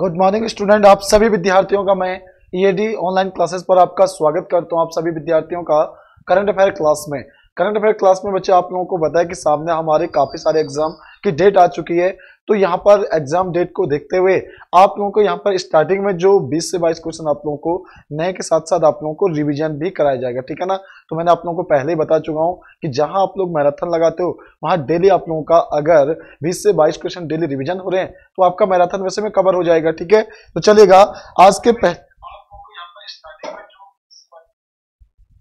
good morning student आप सभी विद्यार्थियों का मैं ईएडी ऑनलाइन क्लासेस पर आपका स्वागत करता हूं आप सभी विद्यार्थियों का करंट अफेयर क्लास में करंट अफेयर क्लास में बच्चे आप लोगों को बताया कि सामने हमारे काफ़ी सारे एग्जाम की डेट आ चुकी है तो यहाँ पर एग्जाम डेट को देखते हुए आप लोगों को यहाँ पर स्टार्टिंग में जो 20 से 22 क्वेश्चन आप लोगों को नए के साथ साथ आप लोगों को रिवीजन भी कराया जाएगा ठीक है ना तो मैंने आप लोगों को पहले ही बता चुका हूँ कि जहाँ आप लोग मैराथन लगाते हो वहाँ डेली आप लोगों का अगर बीस से बाईस क्वेश्चन डेली रिविजन हो रहे हैं तो आपका मैराथन वैसे में कवर हो जाएगा ठीक है तो चलेगा आज के पह...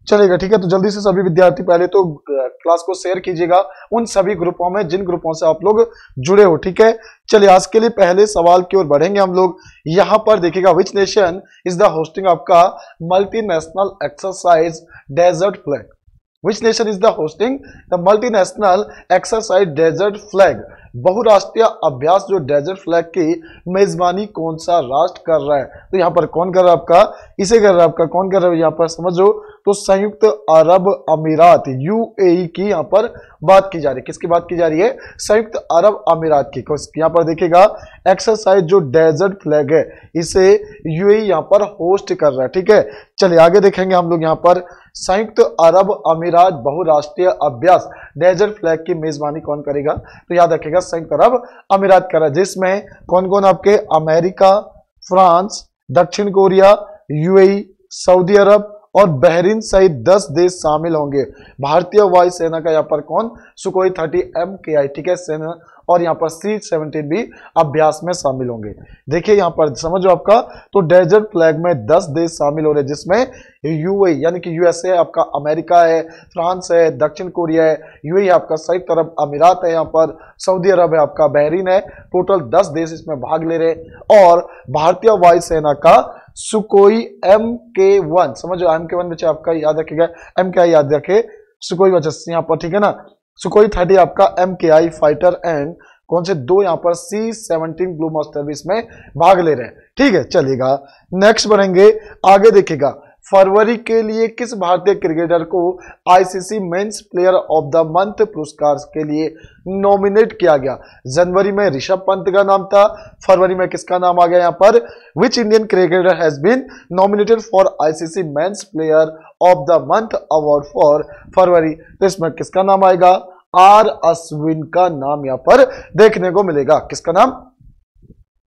चलेगा ठीक है तो जल्दी से सभी विद्यार्थी पहले तो क्लास को शेयर कीजिएगा उन सभी ग्रुपों में जिन ग्रुपों से आप लोग जुड़े हो ठीक है चलिए आज के लिए पहले सवाल की ओर बढ़ेंगे हम लोग यहां पर देखिएगा which nation is the hosting आपका multinational exercise desert flag which nation is the hosting the multinational exercise desert flag बहुराष्ट्रीय अभ्यास जो डेजर्ट फ्लैग की मेजबानी कौन सा राष्ट्र कर रहा है तो यहाँ पर कौन कर रहा है आपका इसे कर रहा है आपका कौन कर रहा है यहाँ पर समझो तो संयुक्त अरब अमीरात यूएई e की यहाँ पर बात की जा रही है किसकी बात की जा रही है संयुक्त अरब अमीरात की यहाँ पर देखिएगा एक्सरसाइज जो डेजर्ट फ्लैग है इसे यूएई e यहाँ पर होस्ट कर रहा है ठीक है चलिए आगे देखेंगे हम लोग यहाँ पर संयुक्त अरब अमीरात बहुराष्ट्रीय अभ्यास डेजर्ट फ्लैग की मेजबानी कौन करेगा तो याद रखेगा संयुक्त अरब अमीरात करा जिसमें कौन कौन आपके अमेरिका फ्रांस दक्षिण Korea UAE e, Saudi Arab और बहरीन सहित 10 देश शामिल होंगे भारतीय वायुसेना का यहाँ पर कौन सुकोई 30 एम के आई ठीक है सेना और यहाँ पर सी सेवनटीन भी अभ्यास में शामिल होंगे देखिए यहाँ पर समझो आपका तो डेजर्ट फ्लैग में दस देश शामिल हो रहे हैं जिसमें यूए यानी कि यूएसए आपका अमेरिका है फ्रांस है दक्षिण कोरिया है यूए आपका संयुक्त अरब अमीरात है यहाँ पर सऊदी अरब है आपका बहरीन है टोटल दस देश इसमें भाग ले रहे हैं और भारतीय वायुसेना का सुकोई एम के वन समझो एम के वन बच्चे आपका याद रखेगा एम क्या याद रखे सुकोई बच्चे यहाँ पर ठीक है ना सुखोई थर्टी आपका एम के आई फाइटर एंड कौन से दो यहां पर सी सेवनटीन ब्लू मास्टर भी इसमें भाग ले रहे हैं ठीक है चलेगा नेक्स्ट बनेंगे आगे देखेगा फरवरी के लिए किस भारतीय क्रिकेटर को ICC men's player of the month पुरस्कार के लिए नॉमिनेट किया गया जनवरी में ऋषभ पंत का नाम था फरवरी में किसका नाम आ गया यहां पर which Indian cricketer has been nominated for ICC men's player of the month award for February तो इसमें किसका नाम आएगा आर अश्विन का नाम यहां पर देखने को मिलेगा किसका नाम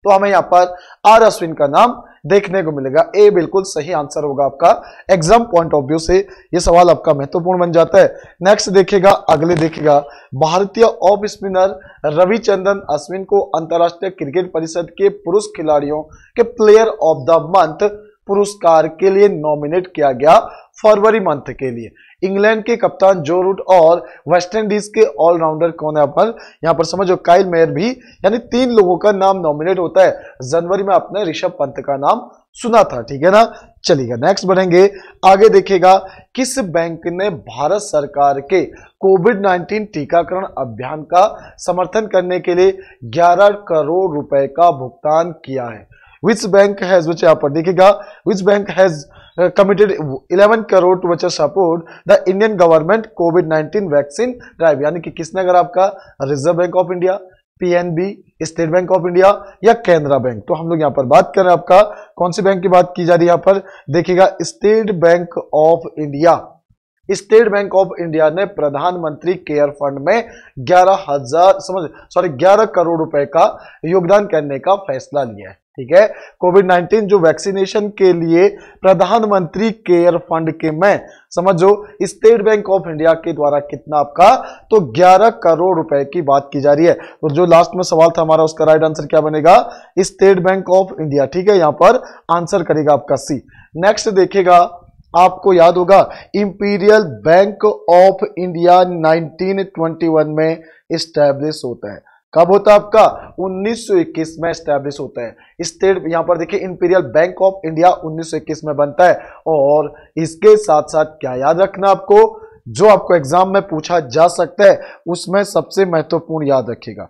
तो हमें यहां पर आर अश्विन का नाम देखने को मिलेगा ए बिल्कुल सही आंसर होगा आपका एग्जाम पॉइंट ऑफ व्यू से ये सवाल आपका महत्वपूर्ण बन जाता है नेक्स्ट देखिएगा अगले देखिएगा भारतीय ऑफ स्पिनर रविचंदन अश्विन को अंतरराष्ट्रीय क्रिकेट परिषद के पुरुष खिलाड़ियों के प्लेयर ऑफ द मंथ पुरस्कार के लिए नॉमिनेट किया गया फरवरी मंथ के लिए इंग्लैंड के कप्तान जो रूट और वेस्टइंडीज के ऑलराउंडर कौन है अपन यहां पर समझो काइल मेयर भी यानी तीन लोगों का नाम नॉमिनेट होता है जनवरी में आपने ऋषभ पंत का नाम सुना था ठीक है ना चलिएगा नेक्स्ट बढ़ेंगे आगे देखेगा किस बैंक ने भारत सरकार के कोविड 19 टीकाकरण अभियान का समर्थन करने के लिए 11 करोड़ रुपए का भुगतान किया है विच बैंक हैज बच्चे यहाँ पर देखिएगा which bank has committed eleven crore to बच्चा support the Indian government covid nineteen vaccine drive यानी कि किसने अगर आपका Reserve Bank of India PNB State Bank of India या केनरा बैंक तो हम लोग यहाँ पर बात कर रहे हैं आपका कौन सी बैंक की बात की जा रही है यहाँ पर देखिएगा State Bank of India State Bank of India ने प्रधानमंत्री केयर फंड में ग्यारह हजार समझ सॉरी ग्यारह करोड़ रुपए का योगदान करने का फैसला लिया है ठीक है कोविड 19 जो वैक्सीनेशन के लिए प्रधानमंत्री केयर फंड के में समझो स्टेट बैंक ऑफ इंडिया के द्वारा कितना आपका तो 11 करोड़ रुपए की बात की जा रही है तो जो लास्ट में सवाल था हमारा उसका राइट आंसर क्या बनेगा स्टेट बैंक ऑफ इंडिया ठीक है यहां पर आंसर करेगा आपका सी नेक्स्ट देखेगा आपको याद होगा इंपीरियल बैंक ऑफ इंडिया 1921 में स्टैब्लिश होता है कब होता है आपका 1921 में स्टैब्लिश होता है स्टेट यहां पर देखिए इंपीरियल बैंक ऑफ इंडिया 1921 में बनता है और इसके साथ साथ क्या याद रखना आपको जो आपको एग्जाम में पूछा जा सकता है उसमें सबसे महत्वपूर्ण याद रखेगा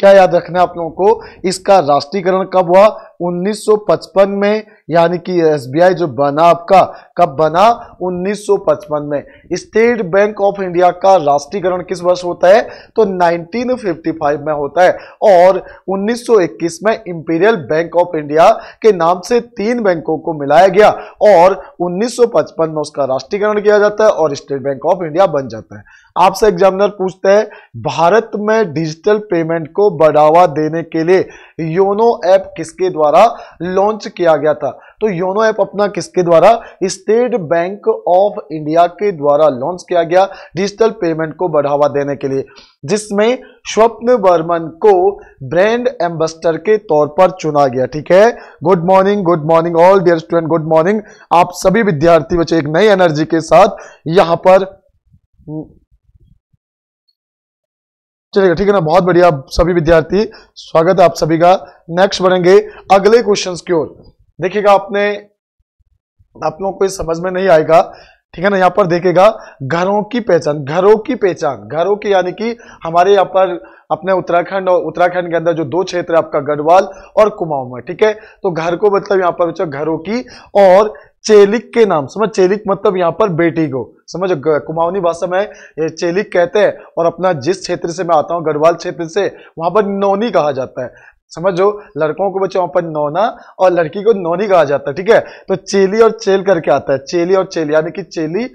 क्या याद रखना आप लोगों को इसका राष्ट्रीयकरण कब हुआ 1955 में यानी कि एसबीआई जो बना आपका कब बना 1955 में स्टेट बैंक ऑफ इंडिया का राष्ट्रीयकरण किस वर्ष होता है तो 1955 में होता है और 1921 में इंपीरियल बैंक ऑफ इंडिया के नाम से तीन बैंकों को मिलाया गया और 1955 में उसका राष्ट्रीयकरण किया जाता है और स्टेट बैंक ऑफ इंडिया बन जाता है आपसे एग्जामिनर पूछते हैं भारत में डिजिटल पेमेंट को बढ़ावा देने के लिए योनो ऐप किसके द्वारा लॉन्च किया गया था तो योनो ऐप अपना किसके द्वारा स्टेट बैंक ऑफ इंडिया के द्वारा लॉन्च किया गया डिजिटल पेमेंट को बढ़ावा देने के लिए जिसमें स्वप्न बर्मन को ब्रांड एम्बेसडर के तौर पर चुना गया ठीक है good morning good morning all dear student good morning आप सभी विद्यार्थी बच्चे एक नई एनर्जी के साथ यहां पर चलेगा ठीक है ना बहुत बढ़िया सभी विद्यार्थी स्वागत है आप सभी का नेक्स्ट बढ़ेंगे अगले क्वेश्चन की ओर देखिएगा आपने आप लोगों को समझ में नहीं आएगा ठीक है ना यहाँ पर देखेगा घरों की पहचान घरों की पहचान घरों की यानी कि हमारे यहाँ पर अपने उत्तराखंड और उत्तराखंड के अंदर जो दो क्षेत्र है आपका गढ़वाल और कुमाऊं में ठीक है तो घर को मतलब यहाँ पर बच्चों घरों की और चेलिक के नाम समझ चेलिक मतलब यहाँ पर बेटी को समझ कुमाऊनी भाषा में ये चेलिक कहते हैं और अपना जिस क्षेत्र से मैं आता हूँ गढ़वाल क्षेत्र से वहां पर नौनी कहा जाता है समझो लड़कों को बच्चों पर नौना और लड़की को नौनी कहा जाता है ठीक है तो चेली और चेल करके आता है चेली और चेल यानी कि चेली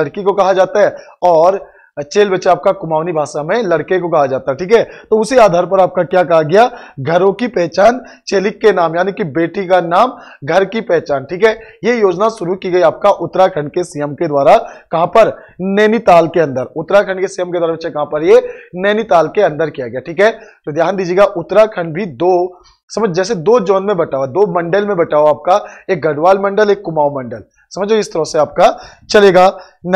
लड़की को कहा जाता है और चेल बच्चा आपका कुमाऊनी भाषा में लड़के को कहा जाता है ठीक है तो उसी आधार पर आपका क्या कहा गया घरों की पहचान चेलिक के नाम यानी कि बेटी का नाम घर की पहचान ठीक है ये योजना शुरू की गई आपका उत्तराखंड के सीएम के द्वारा कहां पर नैनीताल के अंदर उत्तराखंड के सीएम के द्वारा कहां पर ये नैनीताल के अंदर किया गया ठीक है तो ध्यान दीजिएगा उत्तराखंड भी दो समझ जैसे दो जोन में बटा हुआ दो मंडल में बटा हुआ आपका एक गढ़वाल मंडल एक कुमाऊं मंडल समझो इस तरह से आपका चलेगा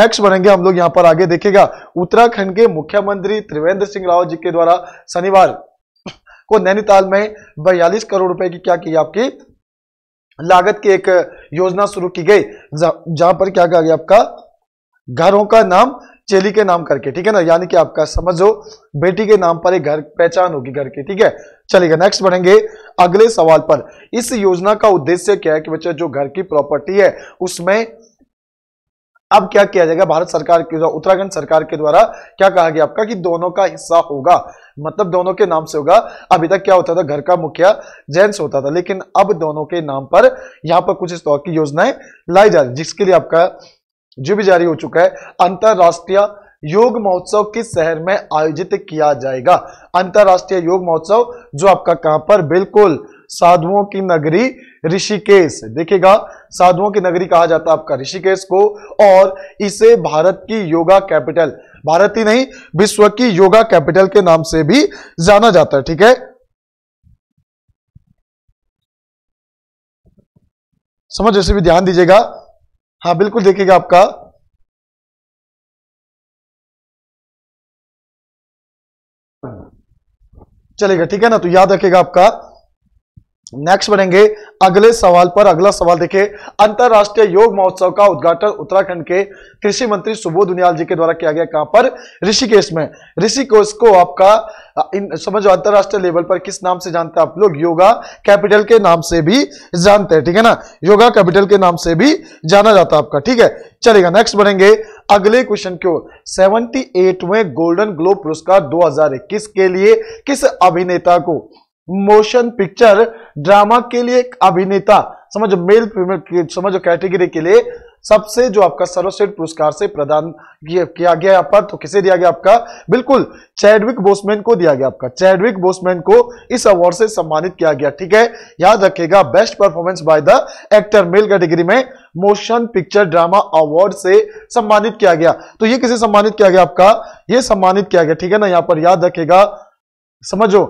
नेक्स्ट बनेंगे हम लोग यहाँ पर आगे देखेगा उत्तराखंड के मुख्यमंत्री त्रिवेंद्र सिंह रावत जी के द्वारा शनिवार को नैनीताल में बयालीस करोड़ रुपए की क्या की आपकी लागत की एक योजना शुरू की गई जहां पर क्या कहा गया आपका घरों का नाम चेली के नाम करके ठीक है ना यानी कि आपका समझो बेटी के नाम पर एक घर पहचान होगी घर की ठीक है चलेगा नेक्स्ट बढ़ेंगे अगले सवाल पर इस योजना का उद्देश्य क्या है कि बच्चा जो घर की प्रॉपर्टी है उसमें अब क्या किया जाएगा भारत सरकार के उत्तराखंड सरकार के द्वारा क्या कहा गया आपका कि दोनों का हिस्सा होगा मतलब दोनों के नाम से होगा अभी तक क्या होता था घर का मुखिया जेंट्स होता था लेकिन अब दोनों के नाम पर यहां पर कुछ इस तरह की योजनाएं लाई जा रही जिसके लिए आपका जो भी जारी हो चुका है अंतरराष्ट्रीय योग महोत्सव किस शहर में आयोजित किया जाएगा अंतरराष्ट्रीय योग महोत्सव जो आपका कहां पर बिल्कुल साधुओं की नगरी ऋषिकेश देखिएगा साधुओं की नगरी कहा जाता है आपका ऋषिकेश को और इसे भारत की योगा कैपिटल भारत ही नहीं विश्व की योगा कैपिटल के नाम से भी जाना जाता है ठीक है समझ जैसे भी ध्यान दीजिएगा हाँ बिल्कुल देखिएगा आपका चलेगा ठीक है ना तो याद रखेगा आपका नेक्स्ट बढ़ेंगे अगले सवाल पर अगला सवाल देखिए अंतरराष्ट्रीय योग महोत्सव का उद्घाटन उत्तराखंड के कृषि मंत्री सुबोध उनियाल जी के द्वारा किया गया कहां पर ऋषिकेश में ऋषिकेश को आपका इन समझो अंतरराष्ट्रीय लेवल पर किस नाम से जानते हैं आप लोग योगा कैपिटल के नाम से भी जानते हैं ठीक है ना योगा कैपिटल के नाम से भी जाना जाता है आपका ठीक है चलेगा नेक्स्ट बढ़ेंगे अगले क्वेश्चन की ओर सेवेंटी एटवें गोल्डन ग्लोब पुरस्कार 2021 के लिए किस अभिनेता को मोशन पिक्चर ड्रामा के लिए अभिनेता समझो मेल फीमेल समझो कैटेगरी के लिए सबसे जो आपका सर्वश्रेष्ठ पुरस्कार से प्रदान किया गया आप पर तो किसे दिया गया आपका बिल्कुल चैडविक बोसमैन को दिया गया आपका चैडविक बोसमैन को इस अवार्ड से सम्मानित किया गया ठीक है याद रखेगा best performance by the actor male category में मोशन पिक्चर ड्रामा अवार्ड से सम्मानित किया गया तो ये किसे सम्मानित किया गया आपका ये सम्मानित किया गया ठीक है ना यहां पर याद रखेगा समझो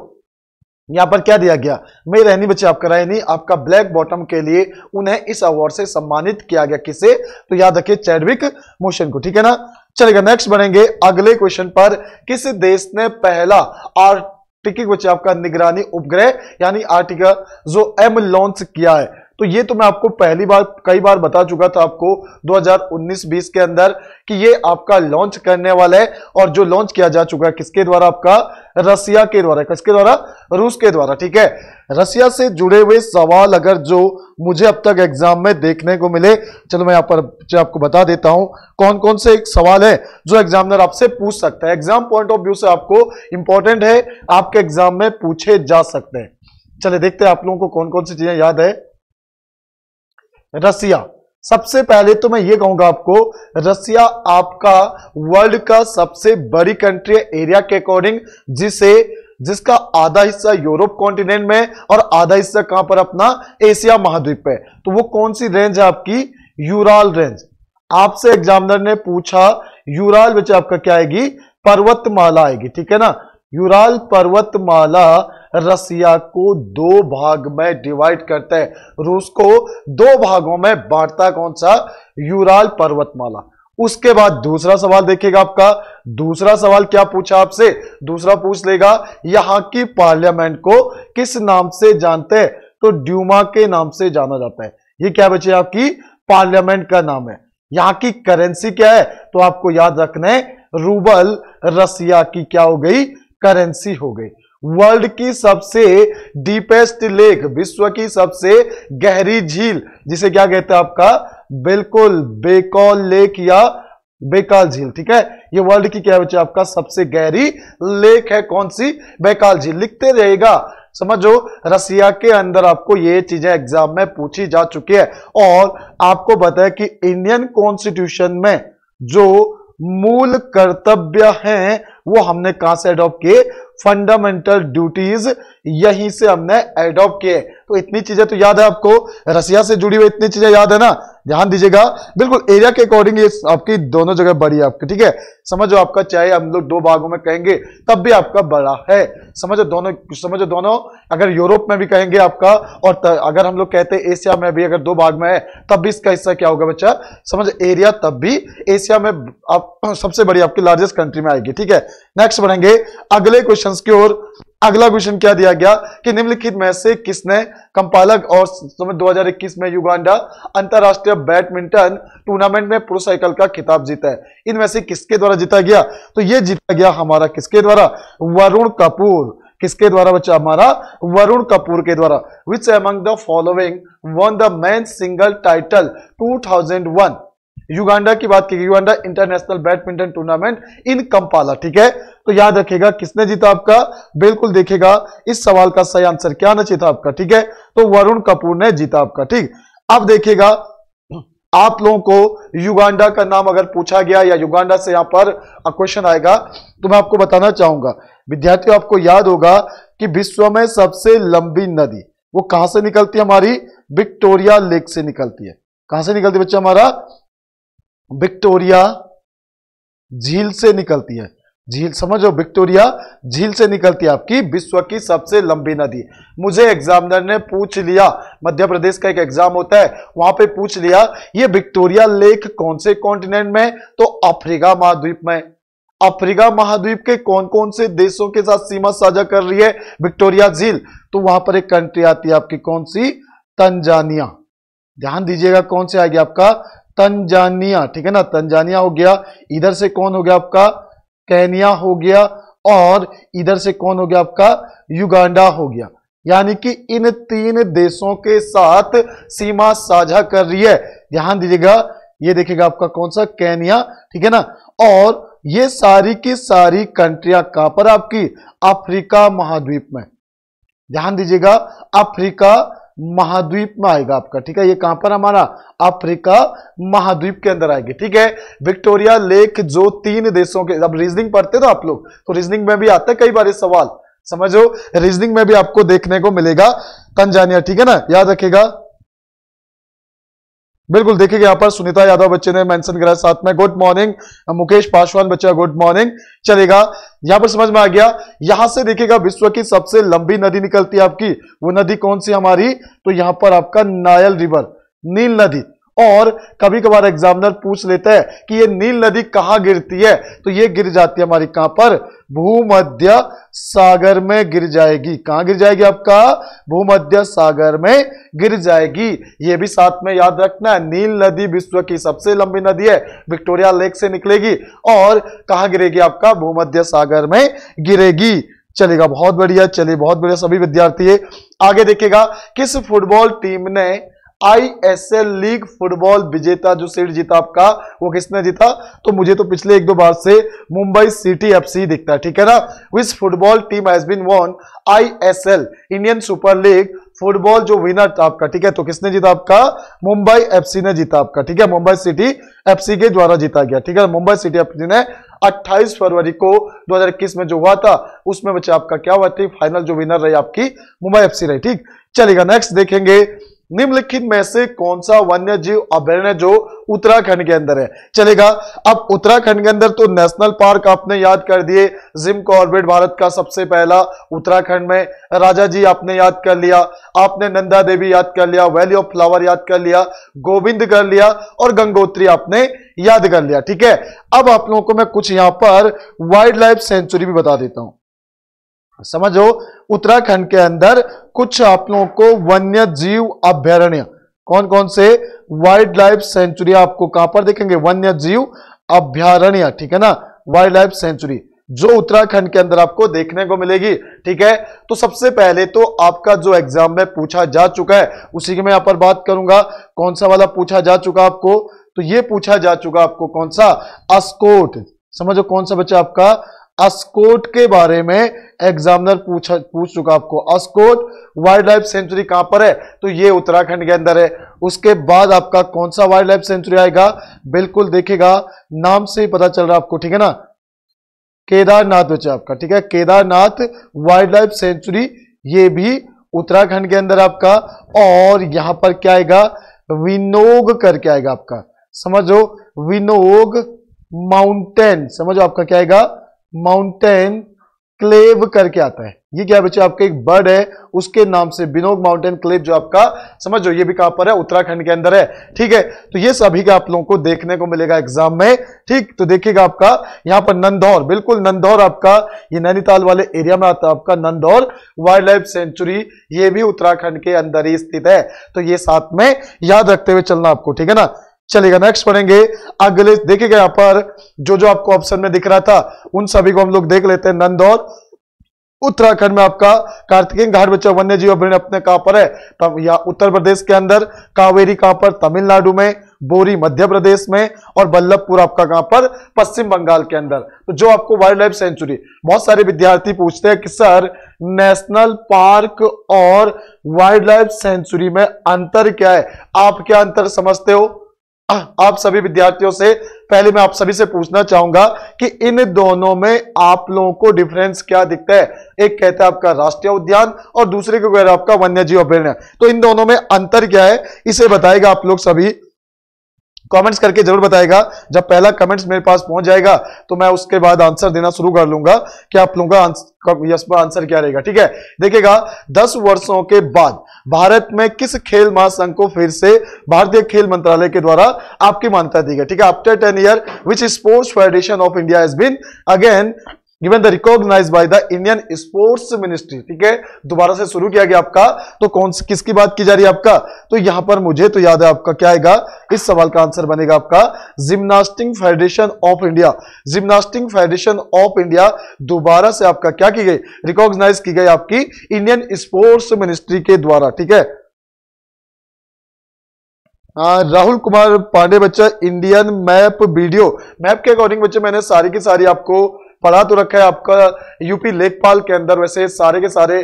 यहां पर क्या दिया गया मैं रहनी बच्चे आपका रहनी आपका ब्लैक बॉटम के लिए उन्हें इस अवार्ड से सम्मानित किया गया किसे तो याद रखिए चैडविक मोशन को ठीक है ना चलेगा नेक्स्ट बनेंगे अगले क्वेश्चन पर किस देश ने पहला आर्टिक बच्चे आपका निगरानी उपग्रह यानी आर्टिका जो एम लॉन्च किया है तो ये तो मैं आपको पहली बार कई बार बता चुका था आपको 2019-20 के अंदर कि ये आपका लॉन्च करने वाला है और जो लॉन्च किया जा चुका है किसके द्वारा आपका रसिया के द्वारा किसके द्वारा रूस के द्वारा ठीक है रसिया से जुड़े हुए सवाल अगर जो मुझे अब तक एग्जाम में देखने को मिले चलो मैं यहाँ पर आपको बता देता हूं कौन कौन से एक सवाल है जो एग्जामिनर आपसे पूछ सकता है एग्जाम पॉइंट ऑफ व्यू से आपको इंपॉर्टेंट है आपके एग्जाम में पूछे जा सकते हैं चले देखते हैं आप लोगों को कौन कौन सी चीजें याद है रसिया सबसे पहले तो मैं ये कहूंगा आपको रसिया आपका वर्ल्ड का सबसे बड़ी कंट्री है एरिया के अकॉर्डिंग जिसे जिसका आधा हिस्सा यूरोप कॉन्टिनेंट में और आधा हिस्सा कहां पर अपना एशिया महाद्वीप पे तो वो कौन सी रेंज है आपकी यूराल रेंज आपसे एग्जामिनर ने पूछा यूराल बच्चे आपका क्या आएगी पर्वतमाला आएगी ठीक है ना यूराल पर्वतमाला रसिया को दो भाग में डिवाइड करता है रूस को दो भागों में बांटता कौन सा यूराल पर्वतमाला उसके बाद दूसरा सवाल देखिएगा आपका दूसरा सवाल क्या पूछा आपसे दूसरा पूछ लेगा यहां की पार्लियामेंट को किस नाम से जानते हैं तो ड्यूमा के नाम से जाना जाता है ये क्या बचे आपकी पार्लियामेंट का नाम है यहां की करेंसी क्या है तो आपको याद रखना है रूबल रसिया की क्या हो गई करेंसी हो गई वर्ल्ड की सबसे डीपेस्ट लेक विश्व की सबसे गहरी झील जिसे क्या कहते हैं आपका बिल्कुल बेकॉल लेक या बेकाल झील ठीक है ये वर्ल्ड की क्या बच्चे आपका सबसे गहरी लेक है कौन सी बेकाल झील लिखते रहेगा समझो रसिया के अंदर आपको ये चीजें एग्जाम में पूछी जा चुकी है और आपको बताया कि इंडियन कॉन्स्टिट्यूशन में जो मूल कर्तव्य हैं वो हमने कहां से अडॉप्ट किए फंडामेंटल ड्यूटीज यहीं से हमने एडॉप्ट किए तो इतनी चीजें तो याद है आपको रसिया से जुड़ी हुई इतनी चीजें याद है ना ध्यान दीजिएगा बिल्कुल एरिया के अकॉर्डिंग ये आपकी दोनों जगह बड़ी है आपकी ठीक है समझो आपका चाहे हम लोग दो भागों में कहेंगे तब भी आपका बड़ा है समझो दोनों समझो दोनों अगर यूरोप में भी कहेंगे आपका और त, अगर हम लोग कहते हैं एशिया में भी अगर दो भाग में है तब भी इसका हिस्सा क्या होगा बच्चा समझ एरिया तब भी एशिया में आप सबसे बड़ी आपकी लार्जेस्ट कंट्री में आएगी ठीक है नेक्स्ट बढ़ेंगे अगले क्वेश्चन की ओर अगला क्वेश्चन क्या दिया गया कि निम्नलिखित में से किसने कंपालक और समय 2021 में युगांडा अंतरराष्ट्रीय बैडमिंटन टूर्नामेंट में पुरुष साइकिल का खिताब जीता है इनमें से किसके द्वारा जीता गया तो यह जीता गया हमारा किसके द्वारा वरुण कपूर किसके द्वारा बच्चा हमारा वरुण कपूर के द्वारा which among the following won the man single title two thousand one Uganda की बात की Uganda international badminton tournament in Kampala ठीक है तो याद रखेगा किसने जीता आपका बिल्कुल देखेगा इस सवाल का सही आंसर क्या आना चाहिए आपका ठीक है तो वरुण कपूर ने जीता आपका ठीक अब देखिएगा आप लोगों को युगांडा का नाम अगर पूछा गया या युगांडा से यहां पर क्वेश्चन आएगा तो मैं आपको बताना चाहूंगा विद्यार्थियों आपको याद होगा कि विश्व में सबसे लंबी नदी वो कहां से निकलती है हमारी विक्टोरिया लेक से निकलती है कहां से निकलती है बच्चा हमारा विक्टोरिया झील से निकलती है झील समझो विक्टोरिया झील से निकलती है आपकी विश्व की सबसे लंबी नदी मुझे एग्जामिनर ने पूछ लिया मध्य प्रदेश का एक एग्जाम होता है वहां पे पूछ लिया ये विक्टोरिया लेक कौन से कॉन्टिनेंट में तो अफ्रीका महाद्वीप में अफ्रीका महाद्वीप के कौन कौन से देशों के साथ सीमा साझा कर रही है विक्टोरिया झील तो वहां पर एक कंट्री आती है आपकी कौन सी तंजानिया ध्यान दीजिएगा कौन से आएगी आपका तंजानिया ठीक है ना तंजानिया हो गया इधर से कौन हो गया आपका कैनिया हो गया और इधर से कौन हो गया आपका युगांडा हो गया यानी कि इन तीन देशों के साथ सीमा साझा कर रही है ध्यान दीजिएगा ये देखिएगा आपका कौन सा कैनिया ठीक है ना और ये सारी की सारी कंट्रियां कहां पर आपकी अफ्रीका महाद्वीप में ध्यान दीजिएगा अफ्रीका महाद्वीप में आएगा आपका ठीक है ये कहां पर हमारा अफ्रीका महाद्वीप के अंदर आएगी ठीक है विक्टोरिया लेक जो तीन देशों के अब रीजनिंग पढ़ते तो आप लोग तो रीजनिंग में भी आता है कई बार ये सवाल समझो रीजनिंग में भी आपको देखने को मिलेगा तंजानिया ठीक है ना याद रखेगा बिल्कुल देखिए यहाँ पर सुनीता यादव बच्चे ने मेंशन करा साथ में गुड मॉर्निंग मुकेश पासवान बच्चा गुड मॉर्निंग चलेगा यहाँ पर समझ में आ गया यहां से देखिएगा विश्व की सबसे लंबी नदी निकलती है आपकी वो नदी कौन सी हमारी तो यहाँ पर आपका नायल रिवर नील नदी और कभी कभार एग्जामिनर पूछ लेते हैं कि ये नील नदी कहाँ गिरती है तो ये गिर जाती है हमारी कहां पर भूमध्य सागर में गिर जाएगी कहां गिर जाएगी आपका भूमध्य सागर में गिर जाएगी ये भी साथ में याद रखना है नील नदी विश्व की सबसे लंबी नदी है विक्टोरिया लेक से निकलेगी और कहां गिरेगी आपका भूमध्य सागर में गिरेगी चलेगा बहुत बढ़िया चलिए बहुत बढ़िया सभी विद्यार्थी आगे देखिएगा किस फुटबॉल टीम ने आईएसएल लीग फुटबॉल विजेता जो सीट जीता आपका वो किसने जीता तो मुझे तो पिछले एक दो बार से मुंबई सिटी एफसी दिखता है ठीक है ना which football team has been won ISL Indian super league football जो विनर था आपका ठीक है तो किसने जीता आपका मुंबई एफसी ने जीता आपका ठीक है मुंबई सिटी एफसी के द्वारा जीता गया ठीक है मुंबई सिटी एफसी ने 28 फरवरी को 2021 में जो हुआ था उसमें बच्चे आपका क्या हुआ थी फाइनल जो विनर रही आपकी मुंबई एफसी रही ठीक चलेगा नेक्स्ट देखेंगे निम्नलिखित में से कौन सा वन्य जीव अभ्यारण्य जो उत्तराखंड के अंदर है चलेगा अब उत्तराखंड के अंदर तो नेशनल पार्क आपने याद कर दिए जिम कॉर्बेट भारत का सबसे पहला उत्तराखंड में राजा जी आपने याद कर लिया आपने नंदा देवी याद कर लिया वैली ऑफ फ्लावर याद कर लिया गोविंद कर लिया और गंगोत्री आपने याद कर लिया ठीक है अब आप लोगों को मैं कुछ यहां पर वाइल्ड लाइफ सेंचुरी भी बता देता हूं समझो उत्तराखंड के अंदर कुछ आप लोगों को वन्य जीव अभ्यारण्य कौन कौन से वाइल्ड लाइफ सेंचुरी आपको कहां पर देखेंगे वन्य जीव अभ्यारण्य ठीक है ना वाइल्ड लाइफ सेंचुरी जो उत्तराखंड के अंदर आपको देखने को मिलेगी ठीक है तो सबसे पहले तो आपका जो एग्जाम में पूछा जा चुका है उसी की मैं यहां पर बात करूंगा कौन सा वाला पूछा जा चुका आपको तो ये पूछा जा चुका आपको कौन सा अस्कोट समझो कौन सा बच्चा आपका अस्कोट के बारे में एग्जामिनर पूछ पूछ चुका आपको अस्कोट वाइल्ड लाइफ सेंचुरी कहां पर है तो ये उत्तराखंड के अंदर है उसके बाद आपका कौन सा वाइल्ड लाइफ सेंचुरी आएगा बिल्कुल देखेगा नाम से ही पता चल रहा है आपको ठीक है ना केदारनाथ बचे आपका ठीक है केदारनाथ वाइल्ड लाइफ सेंचुरी ये भी उत्तराखंड के अंदर आपका और यहां पर क्या आएगा विनोग करके आएगा आपका समझो विनोग माउंटेन समझो आपका क्या आएगा माउंटेन क्लेव करके आता है ये क्या बच्चे आपका एक बर्ड है उसके नाम से बिनोग माउंटेन क्लेव जो आपका समझ ये भी कहां पर है उत्तराखंड के अंदर है ठीक है तो ये सभी का आप लोगों को देखने को मिलेगा एग्जाम में ठीक तो देखिएगा आपका यहां पर नंदौर बिल्कुल नंदौर आपका ये नैनीताल वाले एरिया में आता है आपका नंदौर वाइल्ड लाइफ सेंचुरी ये भी उत्तराखंड के अंदर ही स्थित है तो ये साथ में याद रखते हुए चलना आपको ठीक है ना चलेगा नेक्स्ट पढ़ेंगे अगले देखिएगा यहां पर जो जो आपको ऑप्शन में दिख रहा था उन सभी को हम लोग देख लेते हैं नंदौर उत्तराखंड में आपका कार्तिकेय घाट बच्चा वन्य जीव अभ्यारण्य अपने कहां पर है तो या उत्तर प्रदेश के अंदर कावेरी कहां पर तमिलनाडु में बोरी मध्य प्रदेश में और बल्लभपुर आपका कहां पर पश्चिम बंगाल के अंदर तो जो आपको वाइल्ड लाइफ सेंचुरी बहुत सारे विद्यार्थी पूछते हैं कि सर नेशनल पार्क और वाइल्ड लाइफ सेंचुरी में अंतर क्या है आप क्या अंतर समझते हो आप सभी विद्यार्थियों से पहले मैं आप सभी से पूछना चाहूंगा कि इन दोनों में आप लोगों को डिफरेंस क्या दिखता है एक कहता है आपका राष्ट्रीय उद्यान और दूसरे को कह रहा है आपका वन्य जीव अभ्यारण्य तो इन दोनों में अंतर क्या है इसे बताएगा आप लोग सभी कमेंट्स करके जरूर बताएगा जब पहला कमेंट्स मेरे पास पहुंच जाएगा तो मैं उसके बाद आंसर देना शुरू कर लूंगा कि आप लोगों का आंसर, आंसर क्या रहेगा ठीक है देखिएगा दस वर्षों के बाद भारत में किस खेल महासंघ को फिर से भारतीय खेल मंत्रालय के द्वारा आपकी मान्यता दी गई ठीक है after ten year which sports federation of India has been again given the recognise by the Indian sports ministry ठीक है दोबारा से शुरू किया गया आपका तो कौन सी किसकी बात की जा रही है आपका तो यहां पर मुझे तो याद है आपका क्या आएगा इस सवाल का आंसर बनेगा आपका gymnastic federation of India gymnastic federation of India दोबारा से आपका क्या की गई रिकॉग्नाइज की गई आपकी इंडियन स्पोर्ट्स मिनिस्ट्री के द्वारा ठीक है हाँ, राहुल कुमार पांडे बच्चा इंडियन मैप वीडियो मैप के अकॉर्डिंग बच्चे मैंने सारी की सारी आपको पढ़ा तो रखा है आपका यूपी लेखपाल के अंदर वैसे सारे के सारे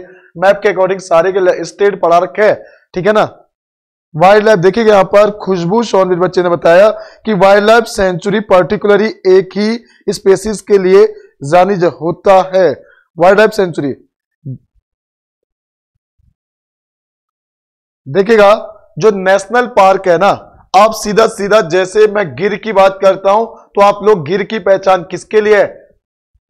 मैप के अकॉर्डिंग सारे के स्टेट पढ़ा रखे है ठीक है ना वाइल्ड लाइफ देखिए यहाँ पर खुशबू सोनवीर बच्चे ने बताया कि वाइल्ड लाइफ सेंचुरी पर्टिकुलरली एक ही स्पेसिस के लिए जानी जा होता है वाइल्ड लाइफ सेंचुरी देखिएगा जो नेशनल पार्क है ना आप सीधा सीधा जैसे मैं गिर की बात करता हूं तो आप लोग गिर की पहचान किसके लिए है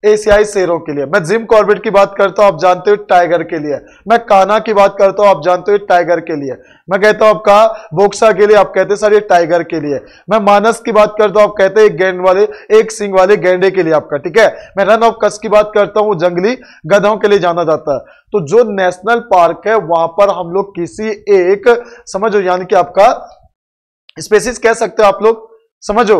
एशियाई शेरों के लिए मैं जिम कॉर्बेट की बात करता हूं आप जानते हो टाइगर के लिए मैं काना की बात करता हूं आप जानते हो टाइगर के लिए मैं कहता हूं आपका बोक्सा के लिए आप कहते हैं सर ये टाइगर के लिए मैं मानस की बात करता हूं आप कहते हैं गेंड वाले एक सिंह वाले गेंडे के लिए आपका ठीक है मैं रन ऑफ कस की बात करता हूं जंगली गधों के लिए जाना जाता है तो जो नेशनल पार्क है वहां पर हम लोग किसी एक समझो यानी कि आपका स्पेसिस कह सकते हो आप लोग समझो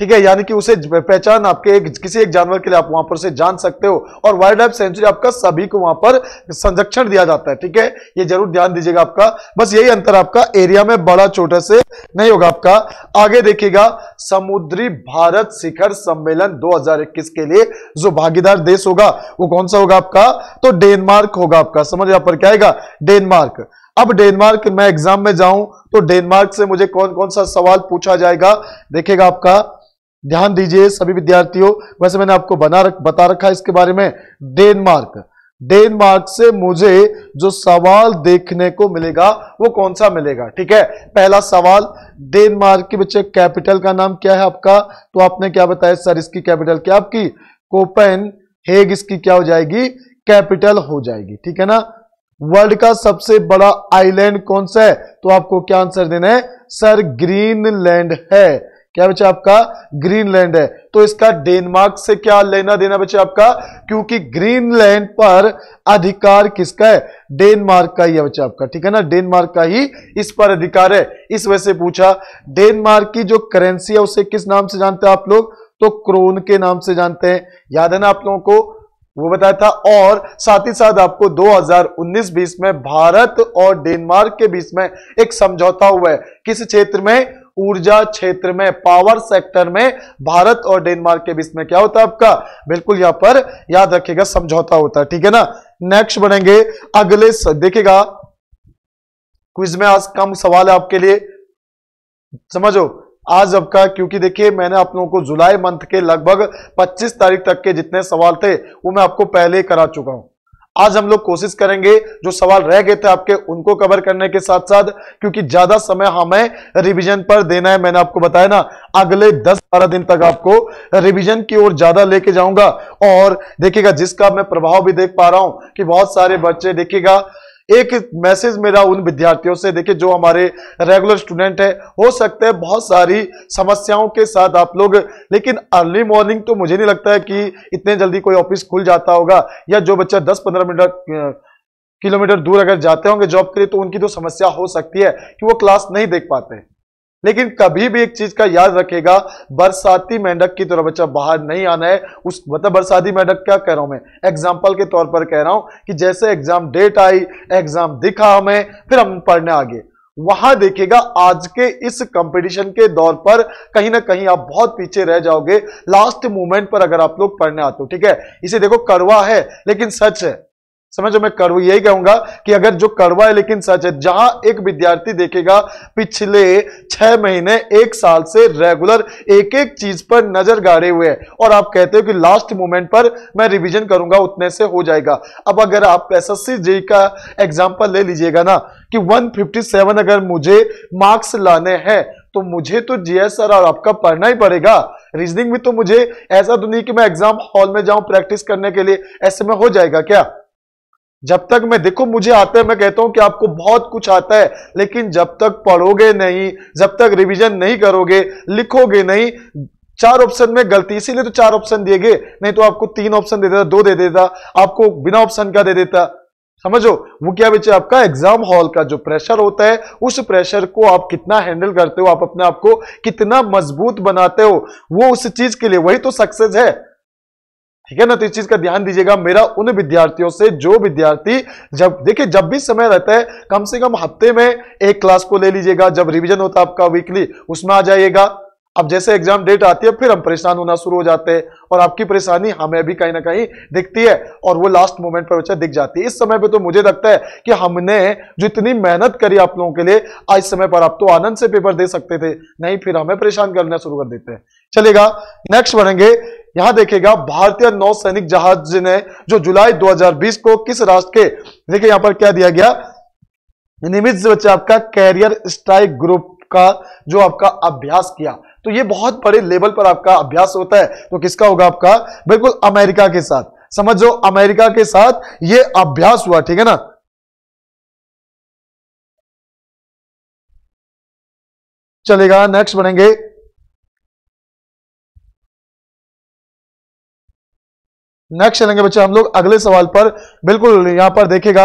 ठीक है यानी कि उसे पहचान आपके एक किसी एक जानवर के लिए आप वहां पर से जान सकते हो और वाइल्ड लाइफ सेंचुरी आपका सभी को वहां पर संरक्षण दिया जाता है ठीक है ये जरूर ध्यान दीजिएगा आपका बस यही अंतर आपका एरिया में बड़ा छोटा से नहीं होगा आपका आगे देखिएगा समुद्री भारत शिखर सम्मेलन 2021 के लिए जो भागीदार देश होगा वो कौन सा होगा आपका तो डेनमार्क होगा आपका समझ यहां पर क्या आएगा डेनमार्क अब डेनमार्क मैं एग्जाम में जाऊं तो डेनमार्क से मुझे कौन कौन सा सवाल पूछा जाएगा देखेगा आपका ध्यान दीजिए सभी विद्यार्थियों वैसे मैंने आपको बना रख, बता रखा है इसके बारे में डेनमार्क डेनमार्क से मुझे जो सवाल देखने को मिलेगा वो कौन सा मिलेगा ठीक है पहला सवाल डेनमार्क के बच्चे कैपिटल का नाम क्या है आपका तो आपने क्या बताया सर इसकी कैपिटल क्या आपकी कोपेन हेग इसकी क्या हो जाएगी कैपिटल हो जाएगी ठीक है ना वर्ल्ड का सबसे बड़ा आइलैंड कौन सा है तो आपको क्या आंसर देना है सर ग्रीनलैंड है क्या बच्चे आपका ग्रीनलैंड है तो इसका डेनमार्क से क्या लेना देना बच्चे आपका क्योंकि ग्रीनलैंड पर अधिकार किसका है डेनमार्क का ही है बच्चे आपका ठीक है ना डेनमार्क का ही इस पर अधिकार है इस वजह से पूछा डेनमार्क की जो करेंसी है उसे किस नाम से जानते हैं आप लोग तो क्रोन के नाम से जानते हैं याद है ना आप लोगों को वो बताया था और साथ ही साथ आपको 2019-20 में भारत और डेनमार्क के बीच में एक समझौता हुआ है किस क्षेत्र में ऊर्जा क्षेत्र में पावर सेक्टर में भारत और डेनमार्क के बीच में क्या होता है आपका बिल्कुल यहां पर याद रखिएगा समझौता होता है ठीक है ना नेक्स्ट बनेंगे अगले देखिएगा क्विज में आज कम सवाल है आपके लिए समझो आज आपका क्योंकि देखिए मैंने आप लोगों को जुलाई मंथ के लगभग 25 तारीख तक के जितने सवाल थे वो मैं आपको पहले ही करा चुका हूं आज हम लोग कोशिश करेंगे जो सवाल रह गए थे आपके उनको कवर करने के साथ साथ क्योंकि ज्यादा समय हमें रिविजन पर देना है मैंने आपको बताया ना अगले 10-12 दिन तक आपको रिविजन की ओर ज्यादा लेके जाऊंगा और देखिएगा जिसका मैं प्रभाव भी देख पा रहा हूं कि बहुत सारे बच्चे देखिएगा एक मैसेज मेरा उन विद्यार्थियों से देखिए जो हमारे रेगुलर स्टूडेंट है हो सकते हैं बहुत सारी समस्याओं के साथ आप लोग लेकिन अर्ली मॉर्निंग तो मुझे नहीं लगता है कि इतने जल्दी कोई ऑफिस खुल जाता होगा या जो बच्चा दस पंद्रह मिनट किलोमीटर दूर अगर जाते होंगे जॉब के लिए तो उनकी तो समस्या हो सकती है कि वो क्लास नहीं देख पाते लेकिन कभी भी एक चीज का याद रखेगा बरसाती मेंढक की तरह बच्चा बाहर नहीं आना है उस मतलब बरसाती मेंढक क्या कह रहा हूं मैं एग्जाम्पल के तौर पर कह रहा हूं कि जैसे एग्जाम डेट आई एग्जाम दिखा हमें फिर हम पढ़ने आगे वहां देखेगा आज के इस कंपटीशन के दौर पर कहीं ना कहीं आप बहुत पीछे रह जाओगे लास्ट मोमेंट पर अगर आप लोग पढ़ने आते हो ठीक है इसे देखो करवा है लेकिन सच है समझो मैं कड़वा यही कहूंगा कि अगर जो कड़वा है लेकिन सच है जहां एक विद्यार्थी देखेगा पिछले छह महीने एक साल से रेगुलर एक एक चीज पर नजर गाड़े हुए है और आप कहते हो कि लास्ट मोमेंट पर मैं रिवीजन करूंगा उतने से हो जाएगा अब अगर आप एस एस का एग्जाम्पल ले लीजिएगा ना कि 157 अगर मुझे मार्क्स लाने हैं तो मुझे तो जीएस सर और आपका पढ़ना ही पड़ेगा रीजनिंग भी तो मुझे ऐसा तो नहीं कि मैं एग्जाम हॉल में जाऊं प्रैक्टिस करने के लिए ऐसे में हो जाएगा क्या जब तक मैं देखो मुझे आता है मैं कहता हूं कि आपको बहुत कुछ आता है लेकिन जब तक पढ़ोगे नहीं जब तक रिवीजन नहीं करोगे लिखोगे नहीं चार ऑप्शन में गलती इसीलिए तो चार ऑप्शन दिए गए नहीं तो आपको तीन ऑप्शन दे देता दो दे देता आपको बिना ऑप्शन का दे देता समझो वो क्या बच्चे आपका एग्जाम हॉल का जो प्रेशर होता है उस प्रेशर को आप कितना हैंडल करते हो आप अपने आप को कितना मजबूत बनाते हो वो उस चीज के लिए वही तो सक्सेस है ठीक है ना तो इस चीज का ध्यान दीजिएगा मेरा उन विद्यार्थियों से जो विद्यार्थी जब देखिए जब भी समय रहता है कम से कम हफ्ते में एक क्लास को ले लीजिएगा जब रिवीजन होता है आपका वीकली उसमें आ जाइएगा अब जैसे एग्जाम डेट आती है फिर हम परेशान होना शुरू हो जाते हैं और आपकी परेशानी हमें भी कहीं ना कहीं दिखती है और वो लास्ट मोमेंट पर बच्चा दिख जाती है इस समय पे तो मुझे लगता है कि हमने जो इतनी मेहनत करी आप लोगों के लिए आज समय पर आप तो आनंद से पेपर दे सकते थे नहीं फिर हमें परेशान करना शुरू कर देते हैं चलेगा नेक्स्ट बढ़ेंगे यहां देखिएगा भारतीय नौ सैनिक जहाज ने जो जुलाई 2020 को किस राष्ट्र के देखिए यहां पर क्या दिया गया निमित बच्चे आपका कैरियर स्ट्राइक ग्रुप का जो आपका अभ्यास किया तो ये बहुत बड़े लेवल पर आपका अभ्यास होता है तो किसका होगा आपका बिल्कुल अमेरिका के साथ समझो अमेरिका के साथ ये अभ्यास हुआ ठीक है ना चलेगा नेक्स्ट बनेंगे नेक्स्ट चलेंगे बच्चे हम लोग अगले सवाल पर बिल्कुल यहाँ पर देखेगा